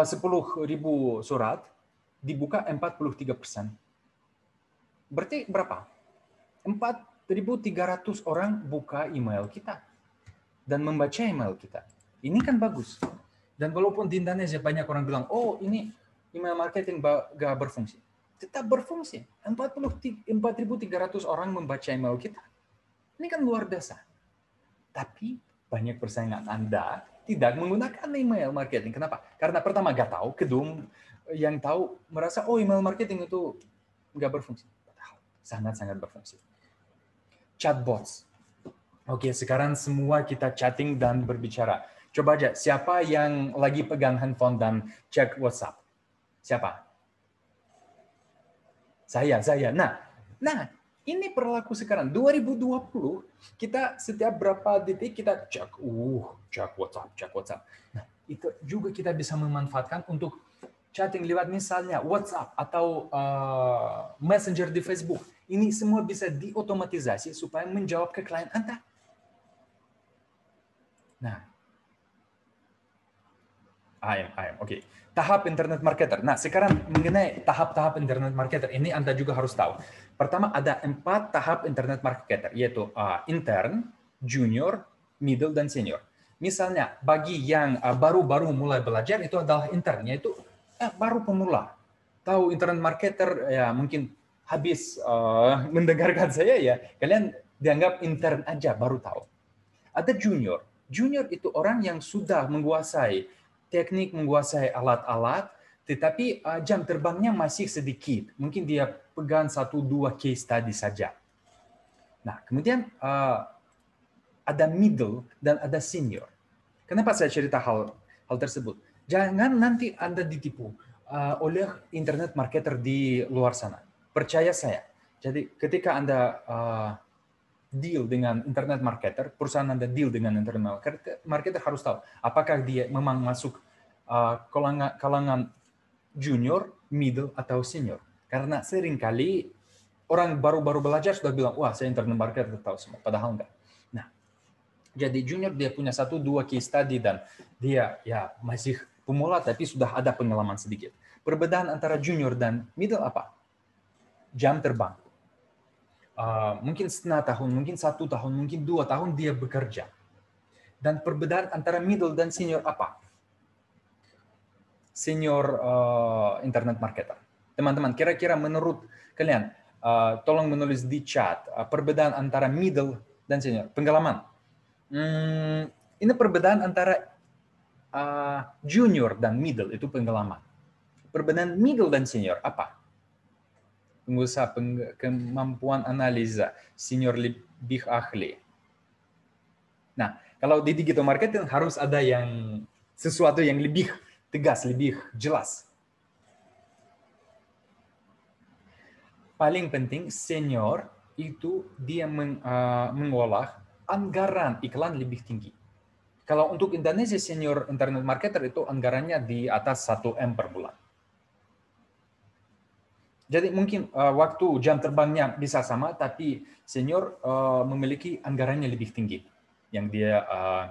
10.000 surat, dibuka 43 persen. Berarti berapa? 1.300 orang buka email kita dan membaca email kita. Ini kan bagus. Dan walaupun di Indonesia banyak orang bilang, oh ini email marketing gak berfungsi. Tetap berfungsi. 4.300 orang membaca email kita. Ini kan luar biasa. Tapi banyak persaingan Anda tidak menggunakan email marketing. Kenapa? Karena pertama gak tahu, kedua yang tahu merasa oh email marketing itu gak berfungsi. sangat-sangat berfungsi chatbots. Oke, okay, sekarang semua kita chatting dan berbicara. Coba aja, siapa yang lagi pegang handphone dan cek WhatsApp? Siapa? Saya, saya. Nah, nah ini perilaku sekarang. 2020, kita setiap berapa detik kita cek, uh, cek WhatsApp, cek WhatsApp. Nah, itu juga kita bisa memanfaatkan untuk chatting lewat misalnya WhatsApp atau uh, Messenger di Facebook ini semua bisa diotomatisasi supaya menjawab ke klien Anda. Nah, ayam, ayam, oke. Okay. Tahap internet marketer. Nah, sekarang mengenai tahap-tahap internet marketer ini Anda juga harus tahu. Pertama ada empat tahap internet marketer, yaitu uh, intern, junior, middle, dan senior. Misalnya bagi yang uh, baru-baru mulai belajar itu adalah intern, yaitu eh, baru pemula. Tahu internet marketer ya mungkin habis uh, (laughs) mendengarkan saya ya kalian dianggap intern aja baru tahu. Ada junior. Junior itu orang yang sudah menguasai teknik, menguasai alat-alat, tetapi uh, jam terbangnya masih sedikit. Mungkin dia pegang satu dua case tadi saja. Nah, kemudian uh, ada middle dan ada senior. Kenapa saya cerita hal hal tersebut? Jangan nanti Anda ditipu uh, oleh internet marketer di luar sana Percaya saya. Jadi ketika Anda uh, deal dengan internet marketer, perusahaan Anda deal dengan internet marketer, marketer harus tahu apakah dia memang masuk uh, kalangan, junior, middle, atau senior. Karena sering kali orang baru-baru belajar sudah bilang, wah saya internet marketer tahu semua, padahal enggak. Nah, jadi junior dia punya satu dua case study dan dia ya masih pemula tapi sudah ada pengalaman sedikit. Perbedaan antara junior dan middle apa? jam terbang. Uh, mungkin setengah tahun, mungkin satu tahun, mungkin dua tahun dia bekerja. Dan perbedaan antara middle dan senior apa? Senior uh, internet marketer. Teman-teman, kira-kira menurut kalian, uh, tolong menulis di chat uh, perbedaan antara middle dan senior. Pengalaman. Hmm, ini perbedaan antara uh, junior dan middle itu pengalaman. Perbedaan middle dan senior apa? pengusaha peng, kemampuan analisa senior lebih ahli. Nah, kalau di digital marketing harus ada yang sesuatu yang lebih tegas, lebih jelas. Paling penting senior itu dia meng, uh, mengolah anggaran iklan lebih tinggi. Kalau untuk Indonesia senior internet marketer itu anggarannya di atas 1 M per bulan. Jadi mungkin uh, waktu jam terbangnya bisa sama, tapi senior uh, memiliki anggarannya lebih tinggi. Yang dia uh,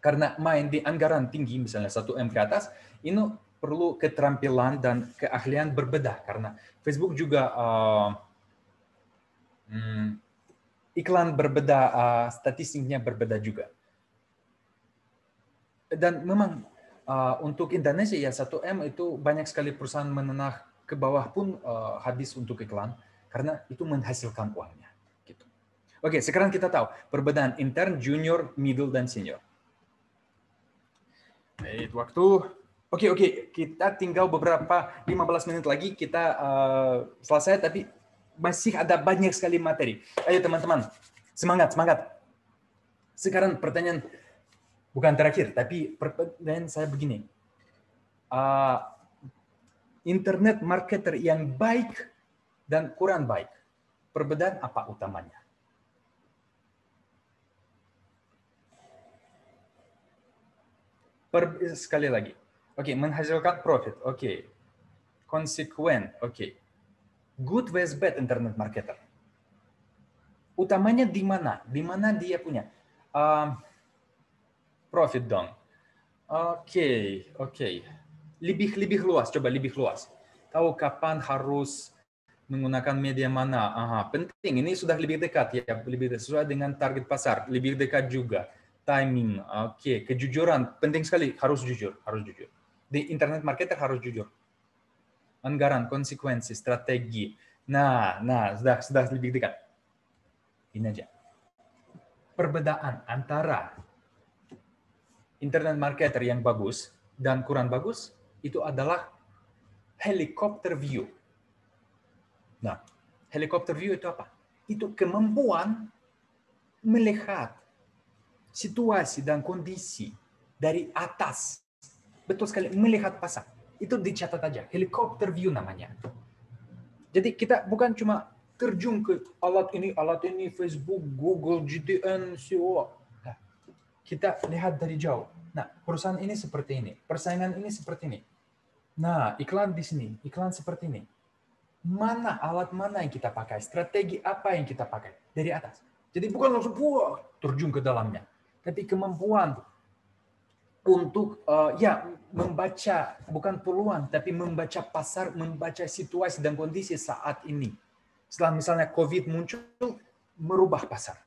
karena main di anggaran tinggi, misalnya satu m ke atas, ini perlu keterampilan dan keahlian berbeda karena Facebook juga uh, hmm, iklan berbeda, uh, statistiknya berbeda juga. Dan memang uh, untuk Indonesia ya satu m itu banyak sekali perusahaan menengah ke bawah pun uh, habis untuk iklan karena itu menghasilkan uangnya. Gitu. Oke, sekarang kita tahu perbedaan intern, junior, middle, dan senior. Baik, waktu. Oke, oke. Kita tinggal beberapa 15 menit lagi kita uh, selesai, tapi masih ada banyak sekali materi. Ayo teman-teman, semangat, semangat. Sekarang pertanyaan bukan terakhir, tapi pertanyaan saya begini. Uh, internet marketer yang baik dan kurang baik. Perbedaan apa utamanya? Per, sekali lagi. Oke, okay, menghasilkan profit. Oke. Okay. Konsekuen. Oke. Okay. Good versus bad internet marketer. Utamanya di mana? Di mana dia punya? Uh, profit dong. Oke, okay, oke. Okay lebih lebih luas coba lebih luas tahu kapan harus menggunakan media mana aha penting ini sudah lebih dekat ya lebih sesuai dengan target pasar lebih dekat juga timing oke okay. kejujuran penting sekali harus jujur harus jujur di internet marketer harus jujur anggaran konsekuensi strategi nah nah sudah sudah lebih dekat ini aja perbedaan antara internet marketer yang bagus dan kurang bagus itu adalah helikopter view. Nah, helikopter view itu apa? Itu kemampuan melihat situasi dan kondisi dari atas. Betul sekali, melihat pasar. Itu dicatat aja, helikopter view namanya. Jadi kita bukan cuma terjun ke alat ini, alat ini, Facebook, Google, GTN, CEO. Nah, kita lihat dari jauh. Nah, perusahaan ini seperti ini, persaingan ini seperti ini Nah, iklan di sini, iklan seperti ini. Mana alat mana yang kita pakai, strategi apa yang kita pakai dari atas. Jadi bukan langsung buah terjun ke dalamnya, tapi kemampuan untuk uh, ya membaca bukan peluang tapi membaca pasar, membaca situasi dan kondisi saat ini. Setelah misalnya COVID muncul, merubah pasar.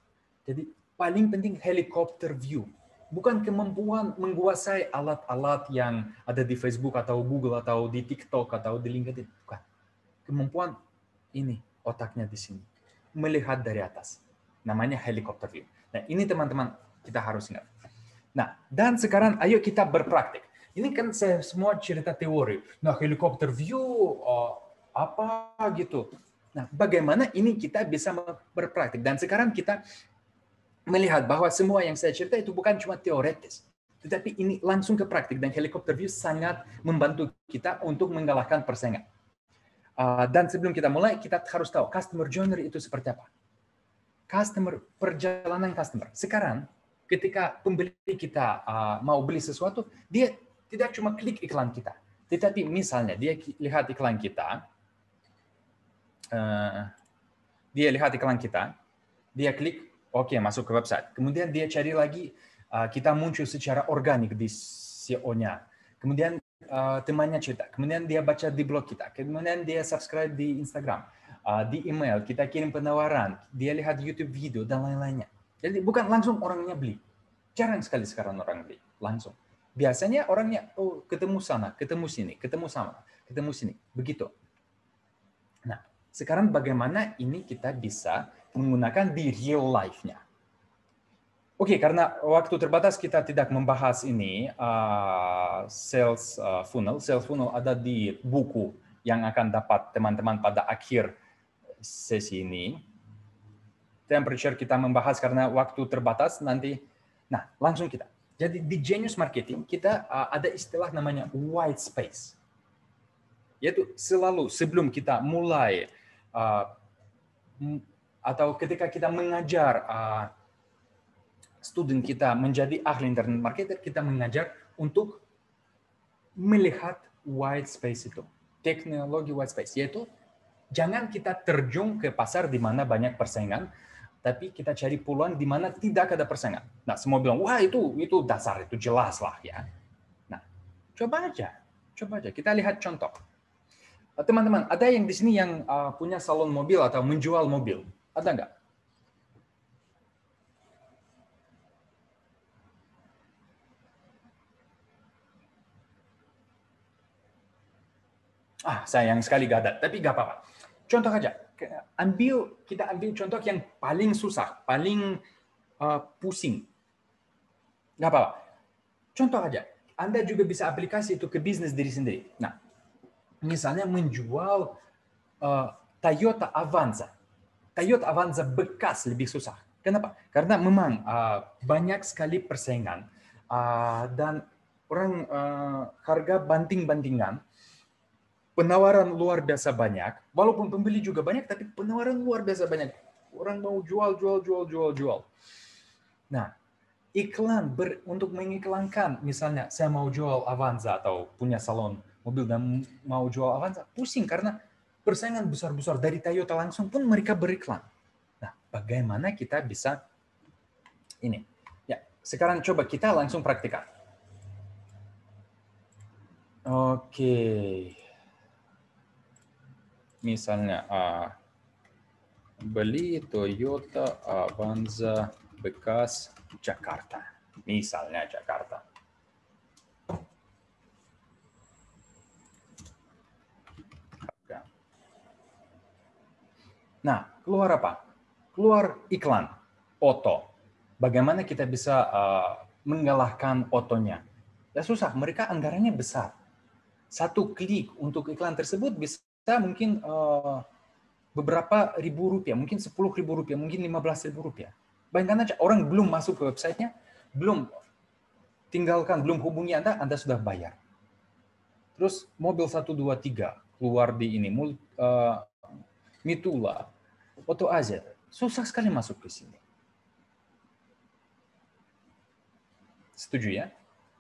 Jadi paling penting helikopter view bukan kemampuan menguasai alat-alat yang ada di Facebook atau Google atau di TikTok atau di LinkedIn. Bukan. Kemampuan ini otaknya di sini. Melihat dari atas. Namanya helikopter view. Nah, ini teman-teman kita harus ingat. Nah, dan sekarang ayo kita berpraktik. Ini kan saya semua cerita teori. Nah, helikopter view uh, apa gitu. Nah, bagaimana ini kita bisa berpraktik? Dan sekarang kita melihat bahwa semua yang saya cerita itu bukan cuma teoretis, tetapi ini langsung ke praktik dan helikopter view sangat membantu kita untuk mengalahkan persaingan. Ah, dan sebelum kita mulai, kita harus tahu customer journey itu seperti apa. Customer perjalanan customer. Sekarang ketika pembeli kita ah, mau beli sesuatu, dia tidak cuma klik iklan kita, tetapi misalnya dia lihat iklan kita, ah, dia lihat iklan kita, dia klik Oke, okay, masuk ke website. Kemudian dia cari lagi, eh, kita muncul secara organik di SEO-nya. Kemudian eh, temannya cerita, kemudian dia baca di blog kita, kemudian dia subscribe di Instagram, eh, di email, kita kirim penawaran, dia lihat YouTube video, dan lain-lainnya. Jadi bukan langsung orangnya beli. Jarang sekali sekarang orang beli, langsung. Biasanya orangnya oh, ketemu sana, ketemu sini, ketemu sama, ketemu sini, begitu. Nah, sekarang bagaimana ini kita bisa menggunakan di real life-nya. Oke, okay, karena waktu terbatas kita tidak membahas ini uh, sales uh, funnel. Sales funnel ada di buku yang akan dapat teman-teman pada akhir sesi ini. Temperature kita membahas karena waktu terbatas nanti. Nah, langsung kita. Jadi di Genius Marketing kita uh, ada istilah namanya white space. Yaitu selalu sebelum kita mulai uh, atau ketika kita mengajar uh, student kita menjadi ahli internet marketer, kita mengajar untuk melihat white space itu, teknologi white space, yaitu jangan kita terjun ke pasar di mana banyak persaingan, tapi kita cari puluhan di mana tidak ada persaingan. Nah, semua bilang, wah itu itu dasar, itu jelas lah ya. Nah, coba aja, coba aja. Kita lihat contoh. Teman-teman, ada yang di sini yang ah, punya salon mobil atau menjual mobil. Ada nggak? Ah, sayang sekali gak ada. Tapi gak apa-apa. Contoh aja. Ambil kita ambil contoh yang paling susah, paling uh, pusing. Gak apa-apa. Contoh aja. Anda juga bisa aplikasi itu ke bisnis diri sendiri. Nah, misalnya menjual uh, Toyota Avanza. Toyota Avanza bekas lebih susah. Kenapa? Karena memang uh, banyak sekali persaingan uh, dan orang uh, harga banting-bantingan. Penawaran luar biasa banyak. Walaupun pembeli juga banyak, tapi penawaran luar biasa banyak. Orang mau jual, jual, jual, jual, jual. Nah, iklan ber, untuk mengiklankan misalnya saya mau jual Avanza atau punya salon mobil dan mau jual Avanza pusing karena persaingan besar-besar dari Toyota langsung pun mereka beriklan. Nah, bagaimana kita bisa ini? Ya, sekarang coba kita langsung praktikkan. Oke. Misalnya uh, beli Toyota Avanza bekas Jakarta. Misalnya Jakarta. Nah, keluar apa? Keluar iklan, Oto. Bagaimana kita bisa uh, mengalahkan Otonya? Ya susah, mereka anggarannya besar. Satu klik untuk iklan tersebut bisa mungkin uh, beberapa ribu rupiah, mungkin sepuluh ribu rupiah, mungkin lima belas ribu rupiah. Bayangkan aja orang belum masuk ke websitenya, belum tinggalkan, belum hubungi Anda, Anda sudah bayar. Terus mobil 123 keluar di ini, eh, Mitula, Oto Azer, susah sekali masuk ke sini. Setuju ya?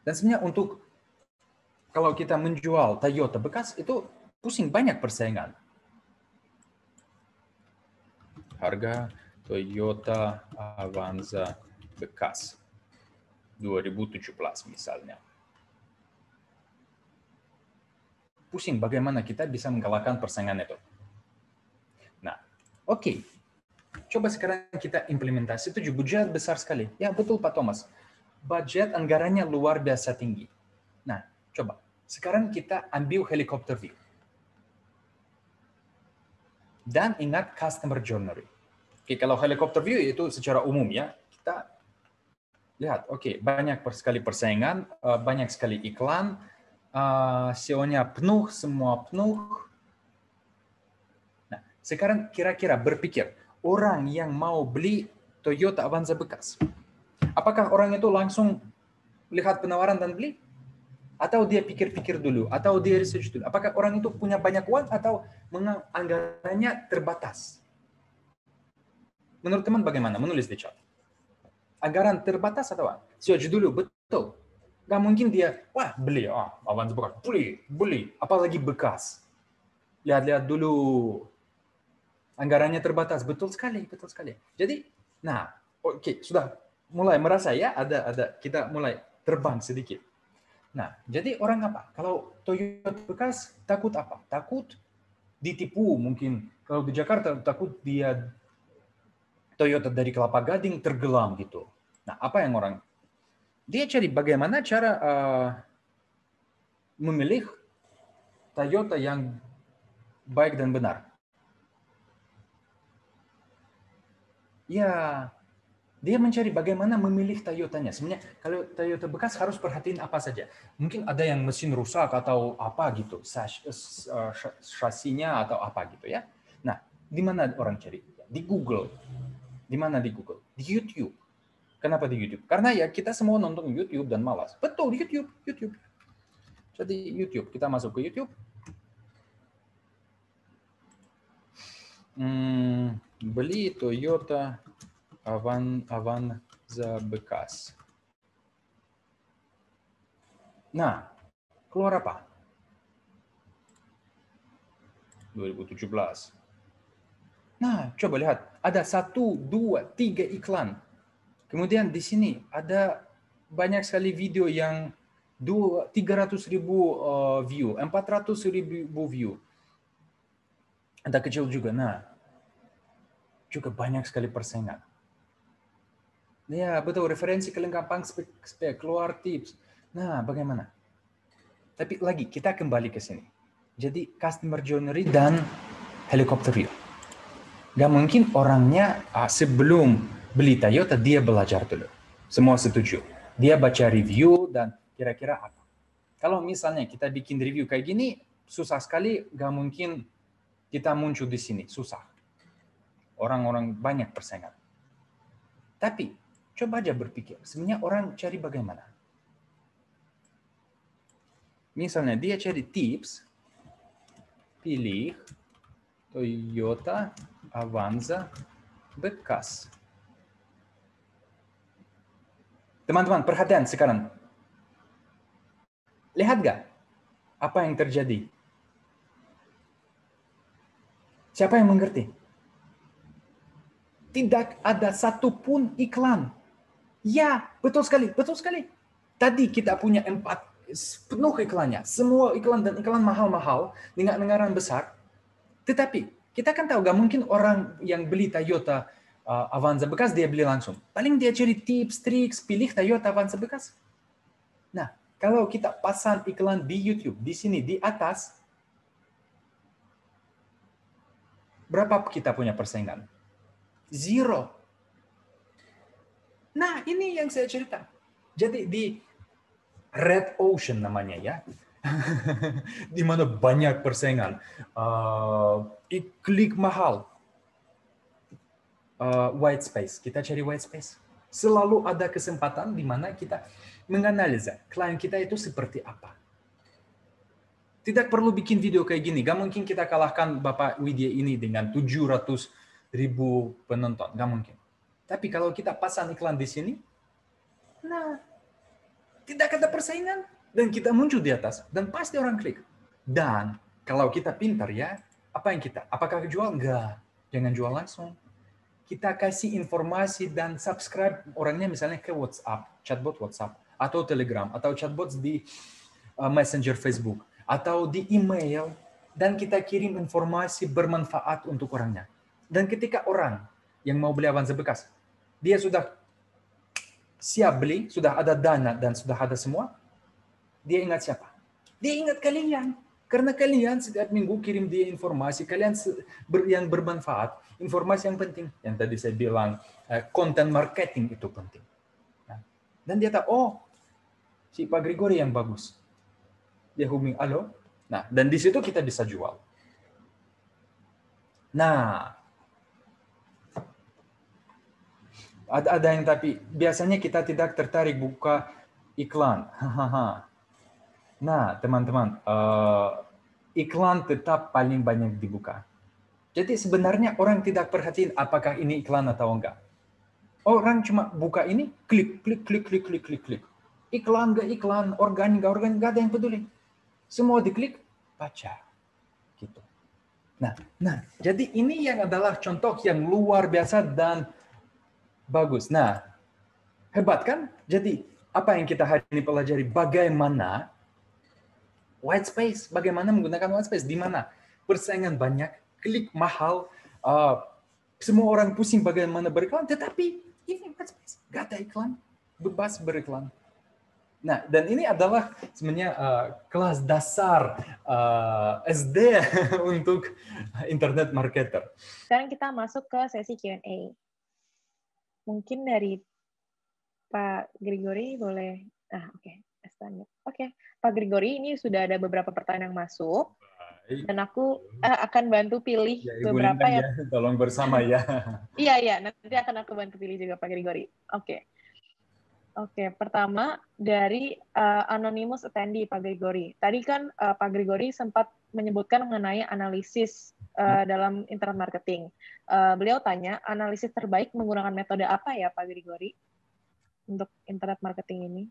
Dan sebenarnya untuk kalau kita menjual Toyota bekas itu pusing banyak persaingan. Harga Toyota Avanza bekas 2017 misalnya. Pusing bagaimana kita bisa mengalahkan persaingan itu. Oke, okay. coba sekarang kita implementasi. Itu budget besar sekali. Ya betul Pak Thomas. Budget anggarannya luar biasa tinggi. Nah, coba. Sekarang kita ambil helikopter view. Dan ingat customer journey. Oke, kalau helikopter view itu secara umum ya, kita lihat, oke, okay, banyak sekali persaingan, eh, banyak sekali iklan, uh, eh, SEO-nya penuh, semua penuh, sekarang kira-kira berpikir, orang yang mau beli Toyota Avanza bekas, apakah orang itu langsung lihat penawaran dan beli? Atau dia pikir-pikir dulu, atau dia research dulu. Apakah orang itu punya banyak uang atau anggarannya terbatas? Menurut teman bagaimana? Menulis di chat. Anggaran terbatas atau apa? Search dulu, betul. Gak mungkin dia, wah beli, ah, Avanza bekas, beli, beli. Apalagi bekas. Lihat-lihat dulu anggarannya terbatas. Betul sekali, betul sekali. Jadi, nah, oke, okay, sudah mulai merasa ya ada ada kita mulai terbang sedikit. Nah, jadi orang apa? Kalau Toyota bekas takut apa? Takut ditipu mungkin. Kalau di Jakarta takut dia Toyota dari Kelapa Gading tergelam gitu. Nah, apa yang orang dia cari bagaimana cara uh, memilih Toyota yang baik dan benar. ya dia mencari bagaimana memilih Toyotanya. Sebenarnya kalau Toyota bekas harus perhatiin apa saja. Mungkin ada yang mesin rusak atau apa gitu, eh, sasisnya atau apa gitu ya. Nah, di mana orang cari? Di Google. Di mana di Google? Di YouTube. Kenapa di YouTube? Karena ya kita semua nonton YouTube dan malas. Betul, YouTube, YouTube. Jadi YouTube, kita masuk ke YouTube, Бли, Toyota, Аван, Аван за Bekas. Nah, keluar apa? 2017. Nah, coba lihat. Ada satu, dua, tiga iklan. Kemudian di sini ada banyak sekali video yang 300 ribu view, 400 ribu view anda kecil juga. Nah, juga banyak sekali persaingan. Ya, betul. Referensi kelengkapan spek, spek keluar tips. Nah, bagaimana? Tapi lagi, kita kembali ke sini. Jadi, customer journey dan helikopter view. Gak mungkin orangnya ah, sebelum beli Toyota, dia belajar dulu. Semua setuju. Dia baca review dan kira-kira apa. Kalau misalnya kita bikin review kayak gini, susah sekali, gak mungkin kita muncul di sini, susah. Orang-orang banyak persaingan. Tapi coba aja berpikir, sebenarnya orang cari bagaimana? Misalnya dia cari tips, pilih Toyota Avanza bekas. Teman-teman, perhatian sekarang. Lihat gak apa yang terjadi Siapa yang mengerti? Tidak ada satupun iklan. Ya, betul sekali, betul sekali. Tadi kita punya empat penuh iklannya. Semua iklan dan iklan mahal-mahal dengan anggaran besar. Tetapi kita kan tahu gak mungkin orang yang beli Toyota uh, Avanza bekas dia beli langsung. Paling dia cari tips, triks, pilih Toyota Avanza bekas. Nah, kalau kita pasang iklan di YouTube di sini di atas, Berapa kita punya persaingan? Zero. Nah, ini yang saya cerita. Jadi di Red Ocean namanya ya, (laughs) di mana banyak persaingan. Uh, klik mahal. Uh, white space. Kita cari white space. Selalu ada kesempatan di mana kita menganalisa klien kita itu seperti apa tidak perlu bikin video kayak gini. Gak mungkin kita kalahkan Bapak Widya ini dengan 700 ribu penonton. Gak mungkin. Tapi kalau kita pasang iklan di sini, nah, tidak ada persaingan. Dan kita muncul di atas. Dan pasti orang klik. Dan kalau kita pintar ya, apa yang kita? Apakah jual? Enggak. Jangan jual langsung. Kita kasih informasi dan subscribe orangnya misalnya ke WhatsApp, chatbot WhatsApp, atau Telegram, atau chatbot di uh, Messenger Facebook atau di email dan kita kirim informasi bermanfaat untuk orangnya. Dan ketika orang yang mau beli Avanza bekas, dia sudah siap beli, sudah ada dana dan sudah ada semua, dia ingat siapa? Dia ingat kalian. Karena kalian setiap minggu kirim dia informasi, kalian yang bermanfaat, informasi yang penting. Yang tadi saya bilang, content eh, marketing itu penting. Nah, dan dia tahu, oh, si Pak Gregory yang bagus. Ya Huming, Alo. Nah, dan di situ kita bisa jual. Nah, ada, ada yang tapi biasanya kita tidak tertarik buka iklan. (laughs) nah, teman-teman, uh, iklan tetap paling banyak dibuka. Jadi sebenarnya orang tidak perhatiin apakah ini iklan atau enggak. Orang cuma buka ini, klik, klik, klik, klik, klik, klik, Iklan, gak iklan, organik, gak organik, gak ada yang peduli. Semua diklik, baca. Gitu. Nah, nah, jadi ini yang adalah contoh yang luar biasa dan bagus. Nah, hebat kan? Jadi apa yang kita hari ini pelajari? Bagaimana white space? Bagaimana menggunakan white space? Di mana persaingan banyak, klik mahal, uh, semua orang pusing bagaimana beriklan. Tetapi ini white space, gak ada iklan, bebas beriklan. Nah, dan ini adalah sebenarnya uh, kelas dasar uh, eh, SD (laughs) untuk internet marketer. Sekarang kita masuk ke sesi Q&A. Mungkin dari Pak Grigori boleh. Ah, oke. Okay. Oke, okay. Pak Grigori ini sudah ada beberapa pertanyaan yang masuk. Dan aku uh, akan bantu pilih ya, beberapa Lintang yang ya. Tolong bersama ya. (laughs) Iya, iya. Nanti akan aku bantu pilih juga Pak Grigori. Oke. Okay. Oke, pertama dari uh, anonymous attendee Pak Gregory. Tadi kan uh, Pak Gregory sempat menyebutkan mengenai analisis uh, dalam internet marketing. Uh, beliau tanya, analisis terbaik menggunakan metode apa ya Pak Gregory, untuk internet marketing ini?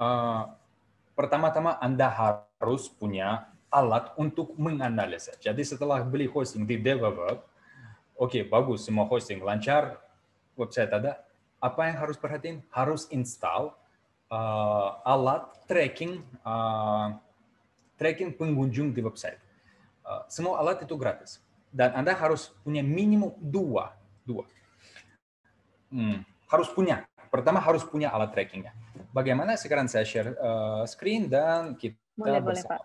Uh, pertama-tama Anda harus punya alat untuk menganalisa. Jadi setelah beli hosting di developer, oke okay, bagus semua hosting lancar, website ada, apa yang harus perhatiin? Harus install uh, alat tracking uh, tracking pengunjung di website. Uh, semua alat itu gratis dan anda harus punya minimum dua dua. Hmm, harus punya. Pertama harus punya alat trackingnya. Bagaimana sekarang saya share uh, screen dan kita bersama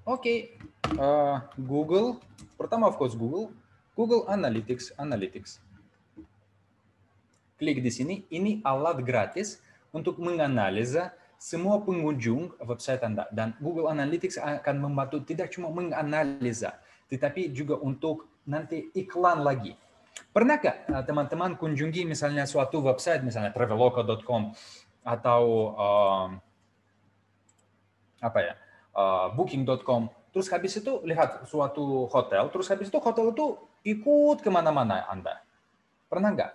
Oke, okay. uh, Google. Pertama of course Google. Google Analytics, Analytics. Klik di sini, ini alat gratis untuk menganalisa semua pengunjung website Anda. Dan Google Analytics akan membantu tidak cuma menganalisa, tetapi juga untuk nanti iklan lagi. Pernahkah eh, teman-teman kunjungi misalnya suatu website, misalnya traveloka.com atau uh, apa ya, uh, eh, booking.com, Terus habis itu lihat suatu hotel, terus habis itu hotel itu ikut kemana-mana Anda. Pernah nggak?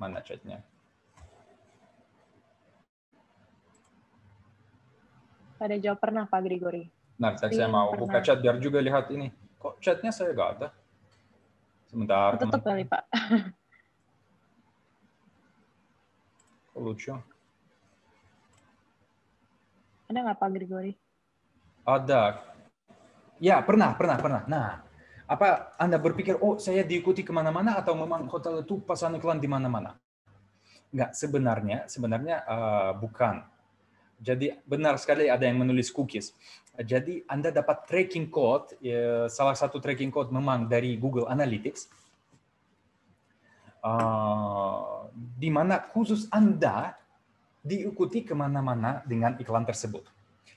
Mana chatnya? Pada jawab pernah Pak Gregory. Nah, Pasti saya iya, mau buka chat biar juga lihat ini. Kok chatnya saya nggak ada? Sebentar. Tutup kali Pak. lucu? Ada nggak Pak Gregory? Ada. Ya, pernah, pernah, pernah. Nah, apa Anda berpikir, oh saya diikuti kemana-mana atau memang hotel itu pasang iklan di mana-mana? nggak sebenarnya, sebenarnya uh, bukan. Jadi benar sekali ada yang menulis cookies. Jadi Anda dapat tracking code, ya, salah satu tracking code memang dari Google Analytics, uh, di mana khusus Anda diikuti kemana-mana dengan iklan tersebut.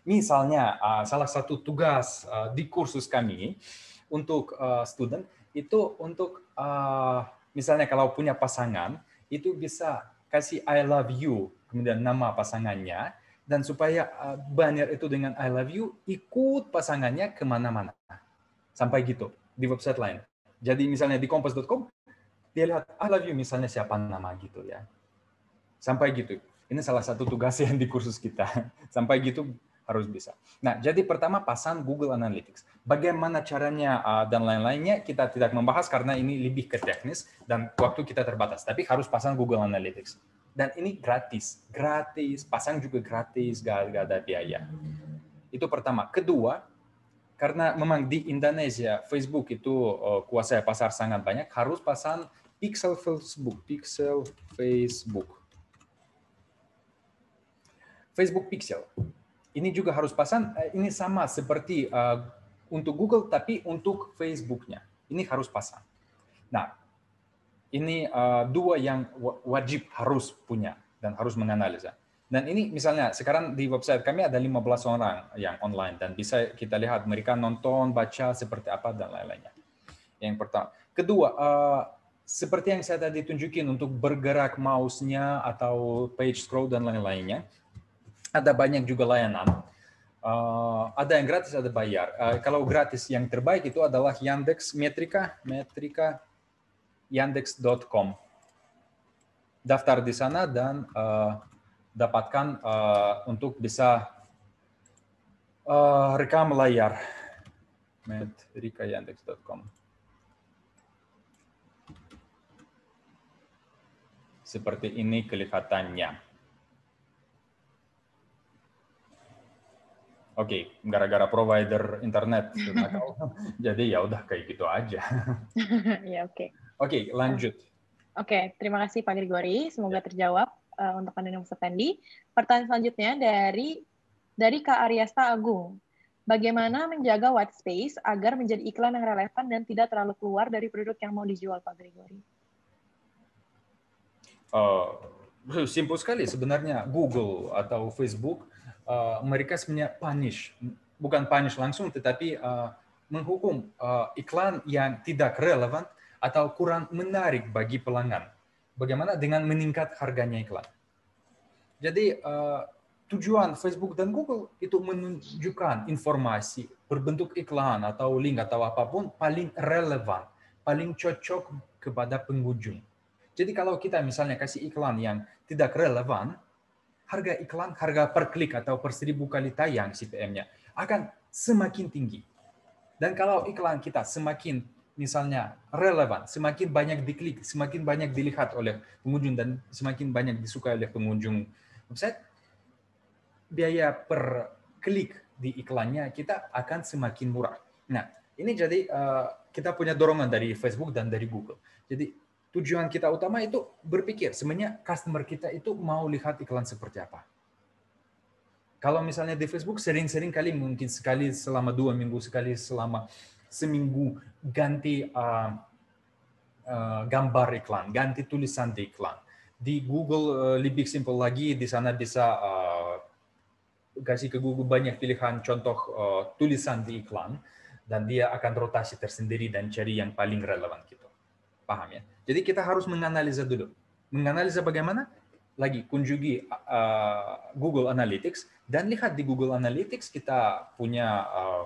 Misalnya, ah, salah satu tugas ah, di kursus kami untuk ah, student itu untuk misalnya kalau punya pasangan, itu bisa kasih I love you, kemudian nama pasangannya, dan supaya banner itu dengan I love you ikut pasangannya kemana-mana. Sampai gitu di website lain. Jadi misalnya di kompas.com, dia lihat I love you misalnya siapa nama gitu ya. Sampai gitu. Ini salah satu tugas (laughs) yang di kursus kita. Sampai gitu harus bisa. Nah, jadi pertama pasang Google Analytics. Bagaimana caranya uh, dan lain-lainnya kita tidak membahas karena ini lebih ke teknis dan waktu kita terbatas. Tapi harus pasang Google Analytics. Dan ini gratis, gratis. Pasang juga gratis, gak, ada biaya. Itu pertama. Kedua, karena memang di Indonesia Facebook itu uh, kuasai pasar sangat banyak, harus pasang pixel Facebook, pixel Facebook. Facebook Pixel. Ini juga harus pasang, eh, ini sama seperti eh, untuk Google, tapi untuk Facebooknya. Ini harus pasang. Nah, ini eh, dua yang wajib harus punya dan harus menganalisa. Dan ini misalnya sekarang di website kami ada 15 orang yang online dan bisa kita lihat mereka nonton, baca seperti apa dan lain-lainnya. Yang pertama. Kedua, seperti yang saya tadi tunjukin untuk bergerak mouse-nya atau page scroll dan lain-lainnya, ada banyak juga layanan. Uh, ada yang gratis, ada bayar. Uh, kalau gratis yang terbaik itu adalah Yandex Metrika, Metrika Yandex.com. Daftar di sana dan uh, dapatkan uh, untuk bisa uh, rekam layar. Metrika Yandex.com. Seperti ini kelihatannya. Oke, okay, gara-gara provider internet. (laughs) Jadi ya udah kayak gitu aja. (laughs) ya oke. Okay. Oke, okay, lanjut. Eh, oke, okay, terima kasih Pak Gregory. Semoga ya. terjawab uh, untuk pandemi Setendi. Pertanyaan selanjutnya dari dari Kak Ariasta Agung. Bagaimana menjaga white space agar menjadi iklan yang relevan dan tidak terlalu keluar dari produk yang mau dijual, Pak Grigori? Uh, eh, simpel sekali sebenarnya Google atau Facebook Eh, mereka sebenarnya punish, bukan punish langsung, tetapi uh, menghukum uh, iklan yang tidak relevan atau kurang menarik bagi pelanggan. Bagaimana dengan meningkat harganya iklan? Jadi uh, tujuan Facebook dan Google itu menunjukkan informasi berbentuk iklan atau link atau apapun paling relevan, paling cocok kepada pengunjung. Jadi kalau kita misalnya kasih iklan yang tidak relevan, harga iklan, harga per klik atau per seribu kali tayang CPM-nya akan semakin tinggi. Dan kalau iklan kita semakin misalnya relevan, semakin banyak diklik, semakin banyak dilihat oleh pengunjung dan semakin banyak disukai oleh pengunjung website, biaya per klik di iklannya kita akan semakin murah. Nah, ini jadi eh, kita punya dorongan dari Facebook dan dari Google. Jadi tujuan kita utama itu berpikir sebenarnya customer kita itu mau lihat iklan seperti apa. Kalau misalnya di Facebook sering-sering kali mungkin sekali selama dua minggu sekali selama seminggu ganti uh, uh, gambar iklan, ganti tulisan di iklan. Di Google uh, lebih simpel lagi di sana bisa uh, kasih ke Google banyak pilihan contoh uh, tulisan di iklan dan dia akan rotasi tersendiri dan cari yang paling relevan gitu. Paham ya? Jadi kita harus menganalisa dulu. Menganalisa bagaimana? Lagi kunjungi uh, Google Analytics dan lihat di Google Analytics kita punya uh,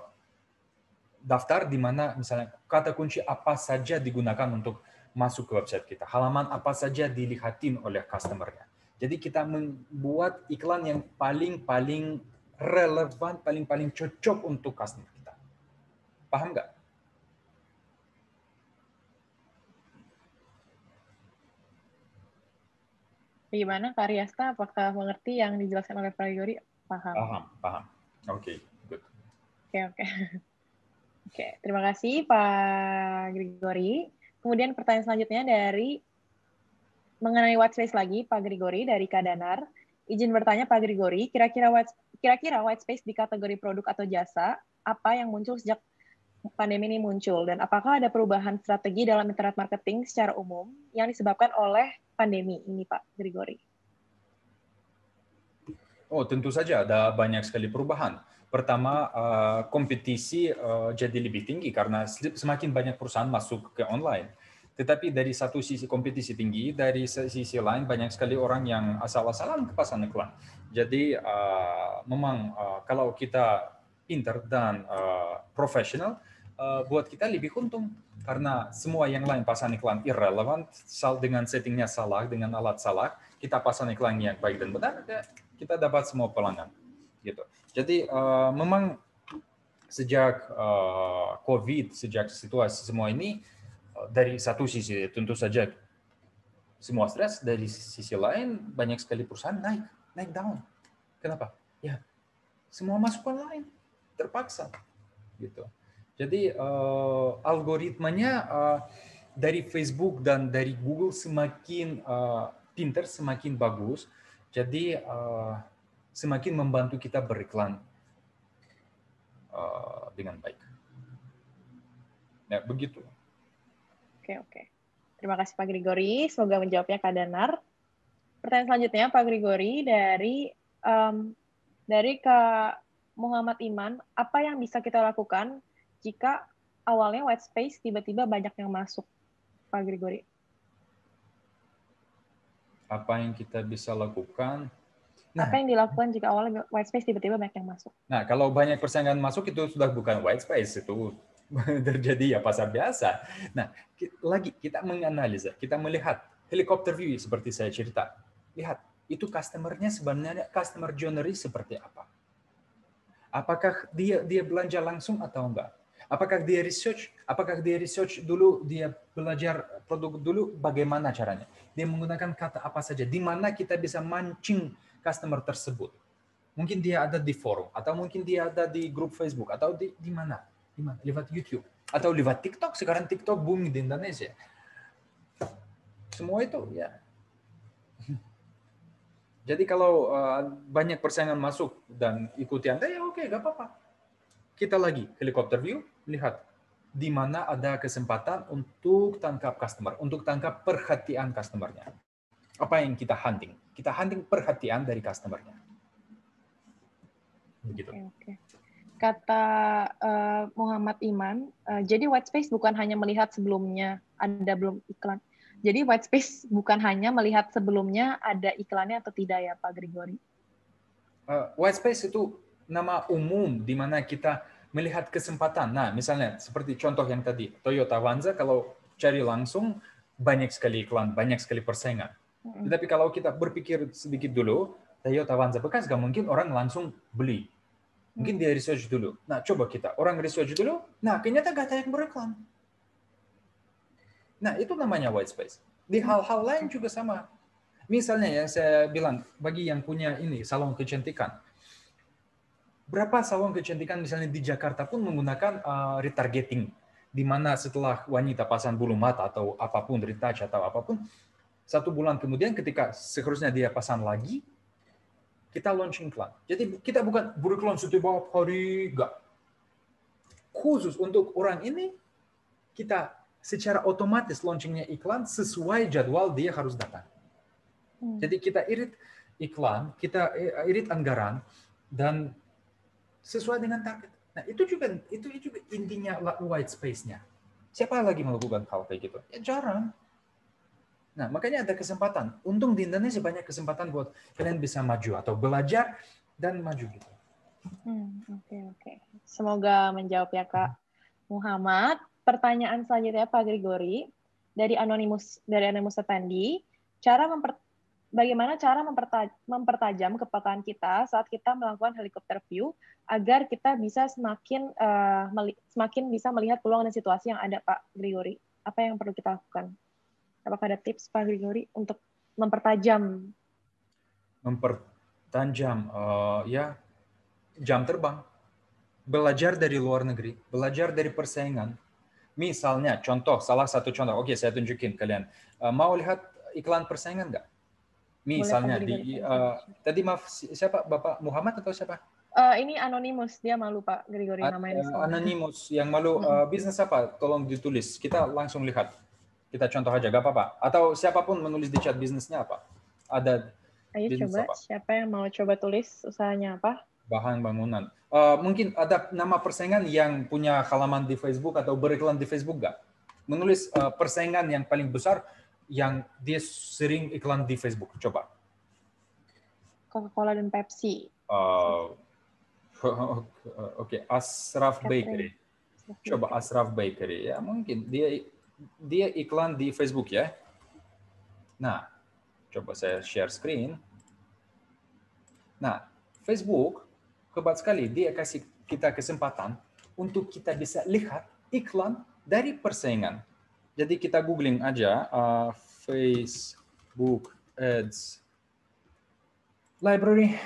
daftar di mana misalnya kata kunci apa saja digunakan untuk masuk ke website kita. Halaman apa saja dilihatin oleh customernya. Jadi kita membuat iklan yang paling-paling relevan, paling-paling cocok untuk customer kita. Paham nggak? Bagaimana Kak Riasta? Apakah mengerti yang dijelaskan oleh Yori? Paham. Paham, paham. Oke, Oke, oke. (laughs) Oke, terima kasih Pak Gregory Kemudian pertanyaan selanjutnya dari mengenai whitespace lagi Pak Gregory dari Kadanar. Izin bertanya Pak Gregory kira-kira white, kira-kira space di kategori produk atau jasa apa yang muncul sejak pandemi ini muncul dan apakah ada perubahan strategi dalam internet marketing secara umum yang disebabkan oleh pandemi ini, Pak Grigori? Oh, tentu saja ada banyak sekali perubahan. Pertama, eh, kompetisi eh, jadi lebih tinggi karena semakin banyak perusahaan masuk ke online. Tetapi dari satu sisi kompetisi tinggi, dari sisi lain banyak sekali orang yang asal-asalan ke pasar iklan. Jadi eh, memang kalau kita pinter dan profesional, buat kita lebih untung karena semua yang lain pasang iklan irrelevant sal dengan settingnya salah dengan alat salah kita pasang iklan yang baik dan benar kita dapat semua pelanggan gitu jadi uh, memang sejak uh, covid sejak situasi semua ini uh, dari satu sisi tentu saja semua stres dari sisi lain banyak sekali perusahaan naik naik down kenapa ya semua masukan lain terpaksa gitu jadi uh, algoritmanya uh, dari Facebook dan dari Google semakin uh, pinter, semakin bagus. Jadi uh, semakin membantu kita beriklan uh, dengan baik. Ya, begitu. Oke, oke. Terima kasih Pak Grigori. Semoga menjawabnya Kak Danar. Pertanyaan selanjutnya Pak Grigori dari um, dari Kak Muhammad Iman, apa yang bisa kita lakukan jika awalnya white space tiba-tiba banyak yang masuk, Pak Gregory. Apa yang kita bisa lakukan? Nah, apa yang dilakukan jika awalnya white space tiba-tiba banyak yang masuk? Nah, kalau banyak persaingan masuk itu sudah bukan white space, itu (laughs) terjadi ya pasar biasa. Nah, lagi kita menganalisa, kita melihat helikopter view seperti saya cerita. Lihat, itu customernya sebenarnya customer journey seperti apa? Apakah dia dia belanja langsung atau enggak? apakah dia research, apakah dia research dulu, dia belajar produk dulu, bagaimana caranya? Dia menggunakan kata apa saja, di mana kita bisa mancing customer tersebut. Mungkin dia ada di forum, atau mungkin dia ada di grup Facebook, atau di, di mana? Di mana? Lewat YouTube, atau lewat TikTok. Sekarang TikTok booming di Indonesia. Semua itu ya (laughs) jadi kalau eh, banyak persaingan masuk dan ikuti Anda ya oke, okay, gak apa-apa. Kita lagi helikopter view, lihat di mana ada kesempatan untuk tangkap customer, untuk tangkap perhatian customernya. Apa yang kita hunting? Kita hunting perhatian dari customernya. Begitu. Okay, Okay kata uh, Muhammad Iman, uh, jadi white space bukan hanya melihat sebelumnya ada belum iklan. Jadi white space bukan hanya melihat sebelumnya ada iklannya atau tidak ya Pak Gregory? Uh, eh, white space itu nama umum di mana kita melihat kesempatan. Nah, misalnya seperti contoh yang tadi, Toyota Avanza kalau cari langsung banyak sekali iklan, banyak sekali persaingan. Tetapi kalau kita berpikir sedikit dulu, Toyota Avanza bekas gak mungkin orang langsung beli. Mungkin dia research dulu. Nah, coba kita orang research dulu. Nah, ternyata gak ada yang beriklan. Nah, itu namanya white space. Di hal-hal lain juga sama. Misalnya yang saya bilang, bagi yang punya ini, salon kecantikan berapa salon kecantikan misalnya di Jakarta pun menggunakan uh, retargeting, di mana setelah wanita pasang bulu mata atau apapun retouch atau apapun, satu bulan kemudian ketika seharusnya dia pasang lagi, kita launching iklan. Jadi kita bukan beriklan setiap hari, enggak. Khusus untuk orang ini, kita secara otomatis launchingnya iklan sesuai jadwal dia harus datang. Hmm. Jadi kita irit iklan, kita eh, irit anggaran, dan sesuai dengan target. Nah itu juga itu juga intinya white space-nya. Siapa lagi melakukan hal kayak gitu? Ya jarang. Nah makanya ada kesempatan. Untung di Indonesia banyak kesempatan buat kalian bisa maju atau belajar dan maju gitu. Oke hmm, oke. Okay, okay. Semoga menjawab ya Kak Muhammad. Pertanyaan selanjutnya Pak Gregory dari anonimus dari anonimus Tandi. Cara memper, bagaimana cara mempertajam kepekaan kita saat kita melakukan helikopter view agar kita bisa semakin uh, semakin bisa melihat peluang dan situasi yang ada Pak Gregory. Apa yang perlu kita lakukan? Apakah ada tips Pak Gregory untuk mempertajam? Mempertajam, uh, ya jam terbang. Belajar dari luar negeri, belajar dari persaingan. Misalnya, contoh, salah satu contoh. Oke, saya tunjukin kalian. Eh, mau lihat iklan persaingan nggak? Misalnya di uh, tadi maaf siapa Bapak Muhammad atau siapa? Uh, ini anonimus dia malu Pak Gregory namanya. Uh, anonimus yang malu uh, (laughs) bisnis apa? Tolong ditulis. Kita langsung lihat. Kita contoh aja gak apa-apa. Atau siapapun menulis di chat bisnisnya apa? Ada Ayo coba apa? siapa yang mau coba tulis usahanya apa? Bahan bangunan. Uh, mungkin ada nama persaingan yang punya halaman di Facebook atau beriklan di Facebook gak? Menulis uh, persaingan yang paling besar yang dia sering iklan di Facebook? Coba. Coca-Cola dan Pepsi. Uh, (laughs) Oke, okay. Asraf Bakery. Coba Asraf Bakery ya mungkin dia dia iklan di Facebook ya. Nah, coba saya share screen. Nah, Facebook hebat sekali dia kasih kita kesempatan untuk kita bisa lihat iklan dari persaingan. Jadi kita googling aja uh, Facebook Ads Library.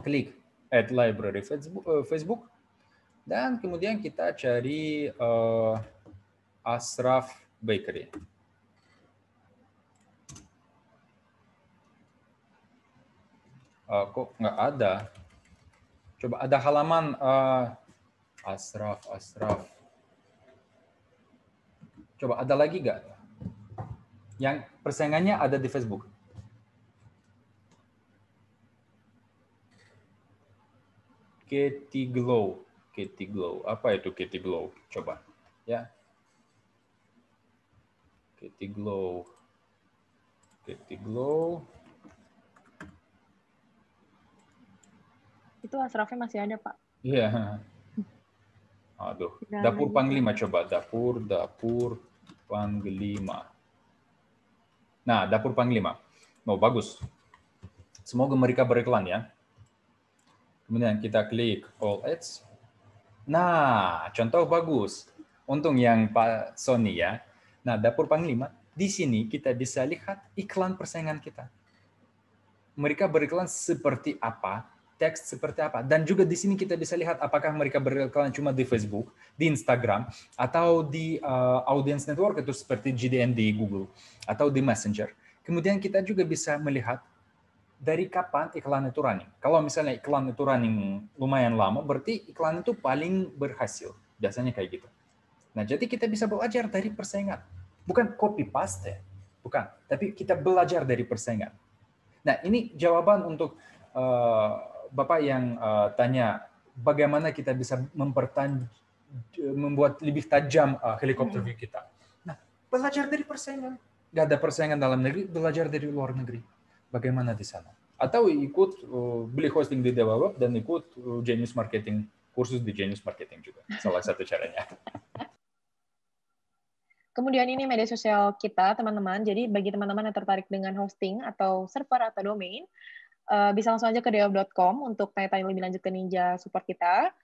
Klik Add Library eh, Facebook, Dan kemudian kita cari uh, Asraf Bakery. Uh, kok nggak ada? Coba ada halaman uh, Asraf, Asraf. Coba ada lagi nggak? Yang persaingannya ada di Facebook. Kitty Glow. Kitty Glow. Apa itu Kitty Glow? Coba. Ya. Kitty Glow. Kitty Glow. Itu asrafnya masih ada, Pak. Iya. Yeah. (laughs) Aduh. Dapur Panglima coba. Dapur, dapur. Panglima. Nah, dapur Panglima. Oh, bagus. Semoga mereka beriklan ya. Kemudian kita klik All Ads. Nah, contoh bagus. Untung yang Pak Sony ya. Nah, dapur Panglima. Di sini kita bisa lihat iklan persaingan kita. Mereka beriklan seperti apa teks seperti apa. Dan juga di sini kita bisa lihat apakah mereka beriklan cuma di Facebook, di Instagram, atau di uh, audience network itu seperti GDN di Google, atau di Messenger. Kemudian kita juga bisa melihat dari kapan iklan itu running. Kalau misalnya iklan itu running lumayan lama, berarti iklan itu paling berhasil. Biasanya kayak gitu. Nah, jadi kita bisa belajar dari persaingan. Bukan copy paste, bukan. Tapi kita belajar dari persaingan. Nah, ini jawaban untuk uh, Bapak yang uh, tanya bagaimana kita bisa mempertan membuat lebih tajam uh, helikopter hmm. view kita. Nah, belajar dari persaingan. Gak ada persaingan dalam negeri, belajar dari luar negeri. Bagaimana di sana? Atau ikut uh, beli hosting di DevOps dan ikut uh, Genius Marketing kursus di Genius Marketing juga. Salah satu caranya. (laughs) Kemudian ini media sosial kita, teman-teman. Jadi bagi teman-teman yang tertarik dengan hosting atau server atau domain, uh, bisa langsung aja ke deov.com untuk tanya-tanya lebih lanjut ke Ninja support kita.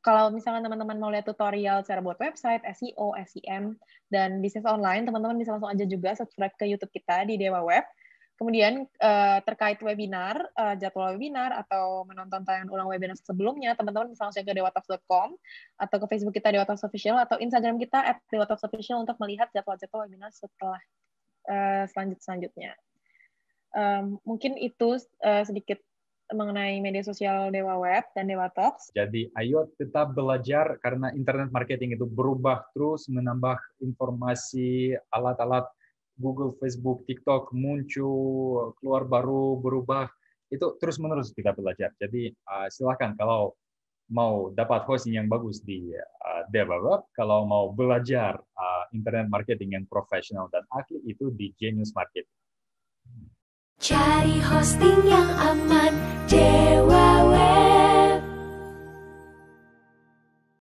Kalau misalnya teman-teman mau lihat tutorial cara buat website, SEO, SEM, dan bisnis online, teman-teman bisa langsung aja juga subscribe ke YouTube kita di Dewa Web. Kemudian uh, terkait webinar, uh, jadwal webinar atau menonton tayangan ulang webinar sebelumnya, teman-teman bisa langsung ke dewatops.com atau ke Facebook kita Dewatops Official atau Instagram kita at official untuk melihat jadwal-jadwal webinar setelah uh, selanjut selanjutnya. Um, mungkin itu uh, sedikit mengenai media sosial Dewa Web dan Dewa Talks. Jadi ayo tetap belajar karena internet marketing itu berubah terus menambah informasi alat-alat Google, Facebook, TikTok muncul, keluar baru, berubah. Itu terus-menerus kita belajar. Jadi uh, silakan kalau mau dapat hosting yang bagus di uh, Dewa Web, kalau mau belajar uh, internet marketing yang profesional dan ahli itu di Genius Marketing. Cari hosting yang aman, Dewa Web.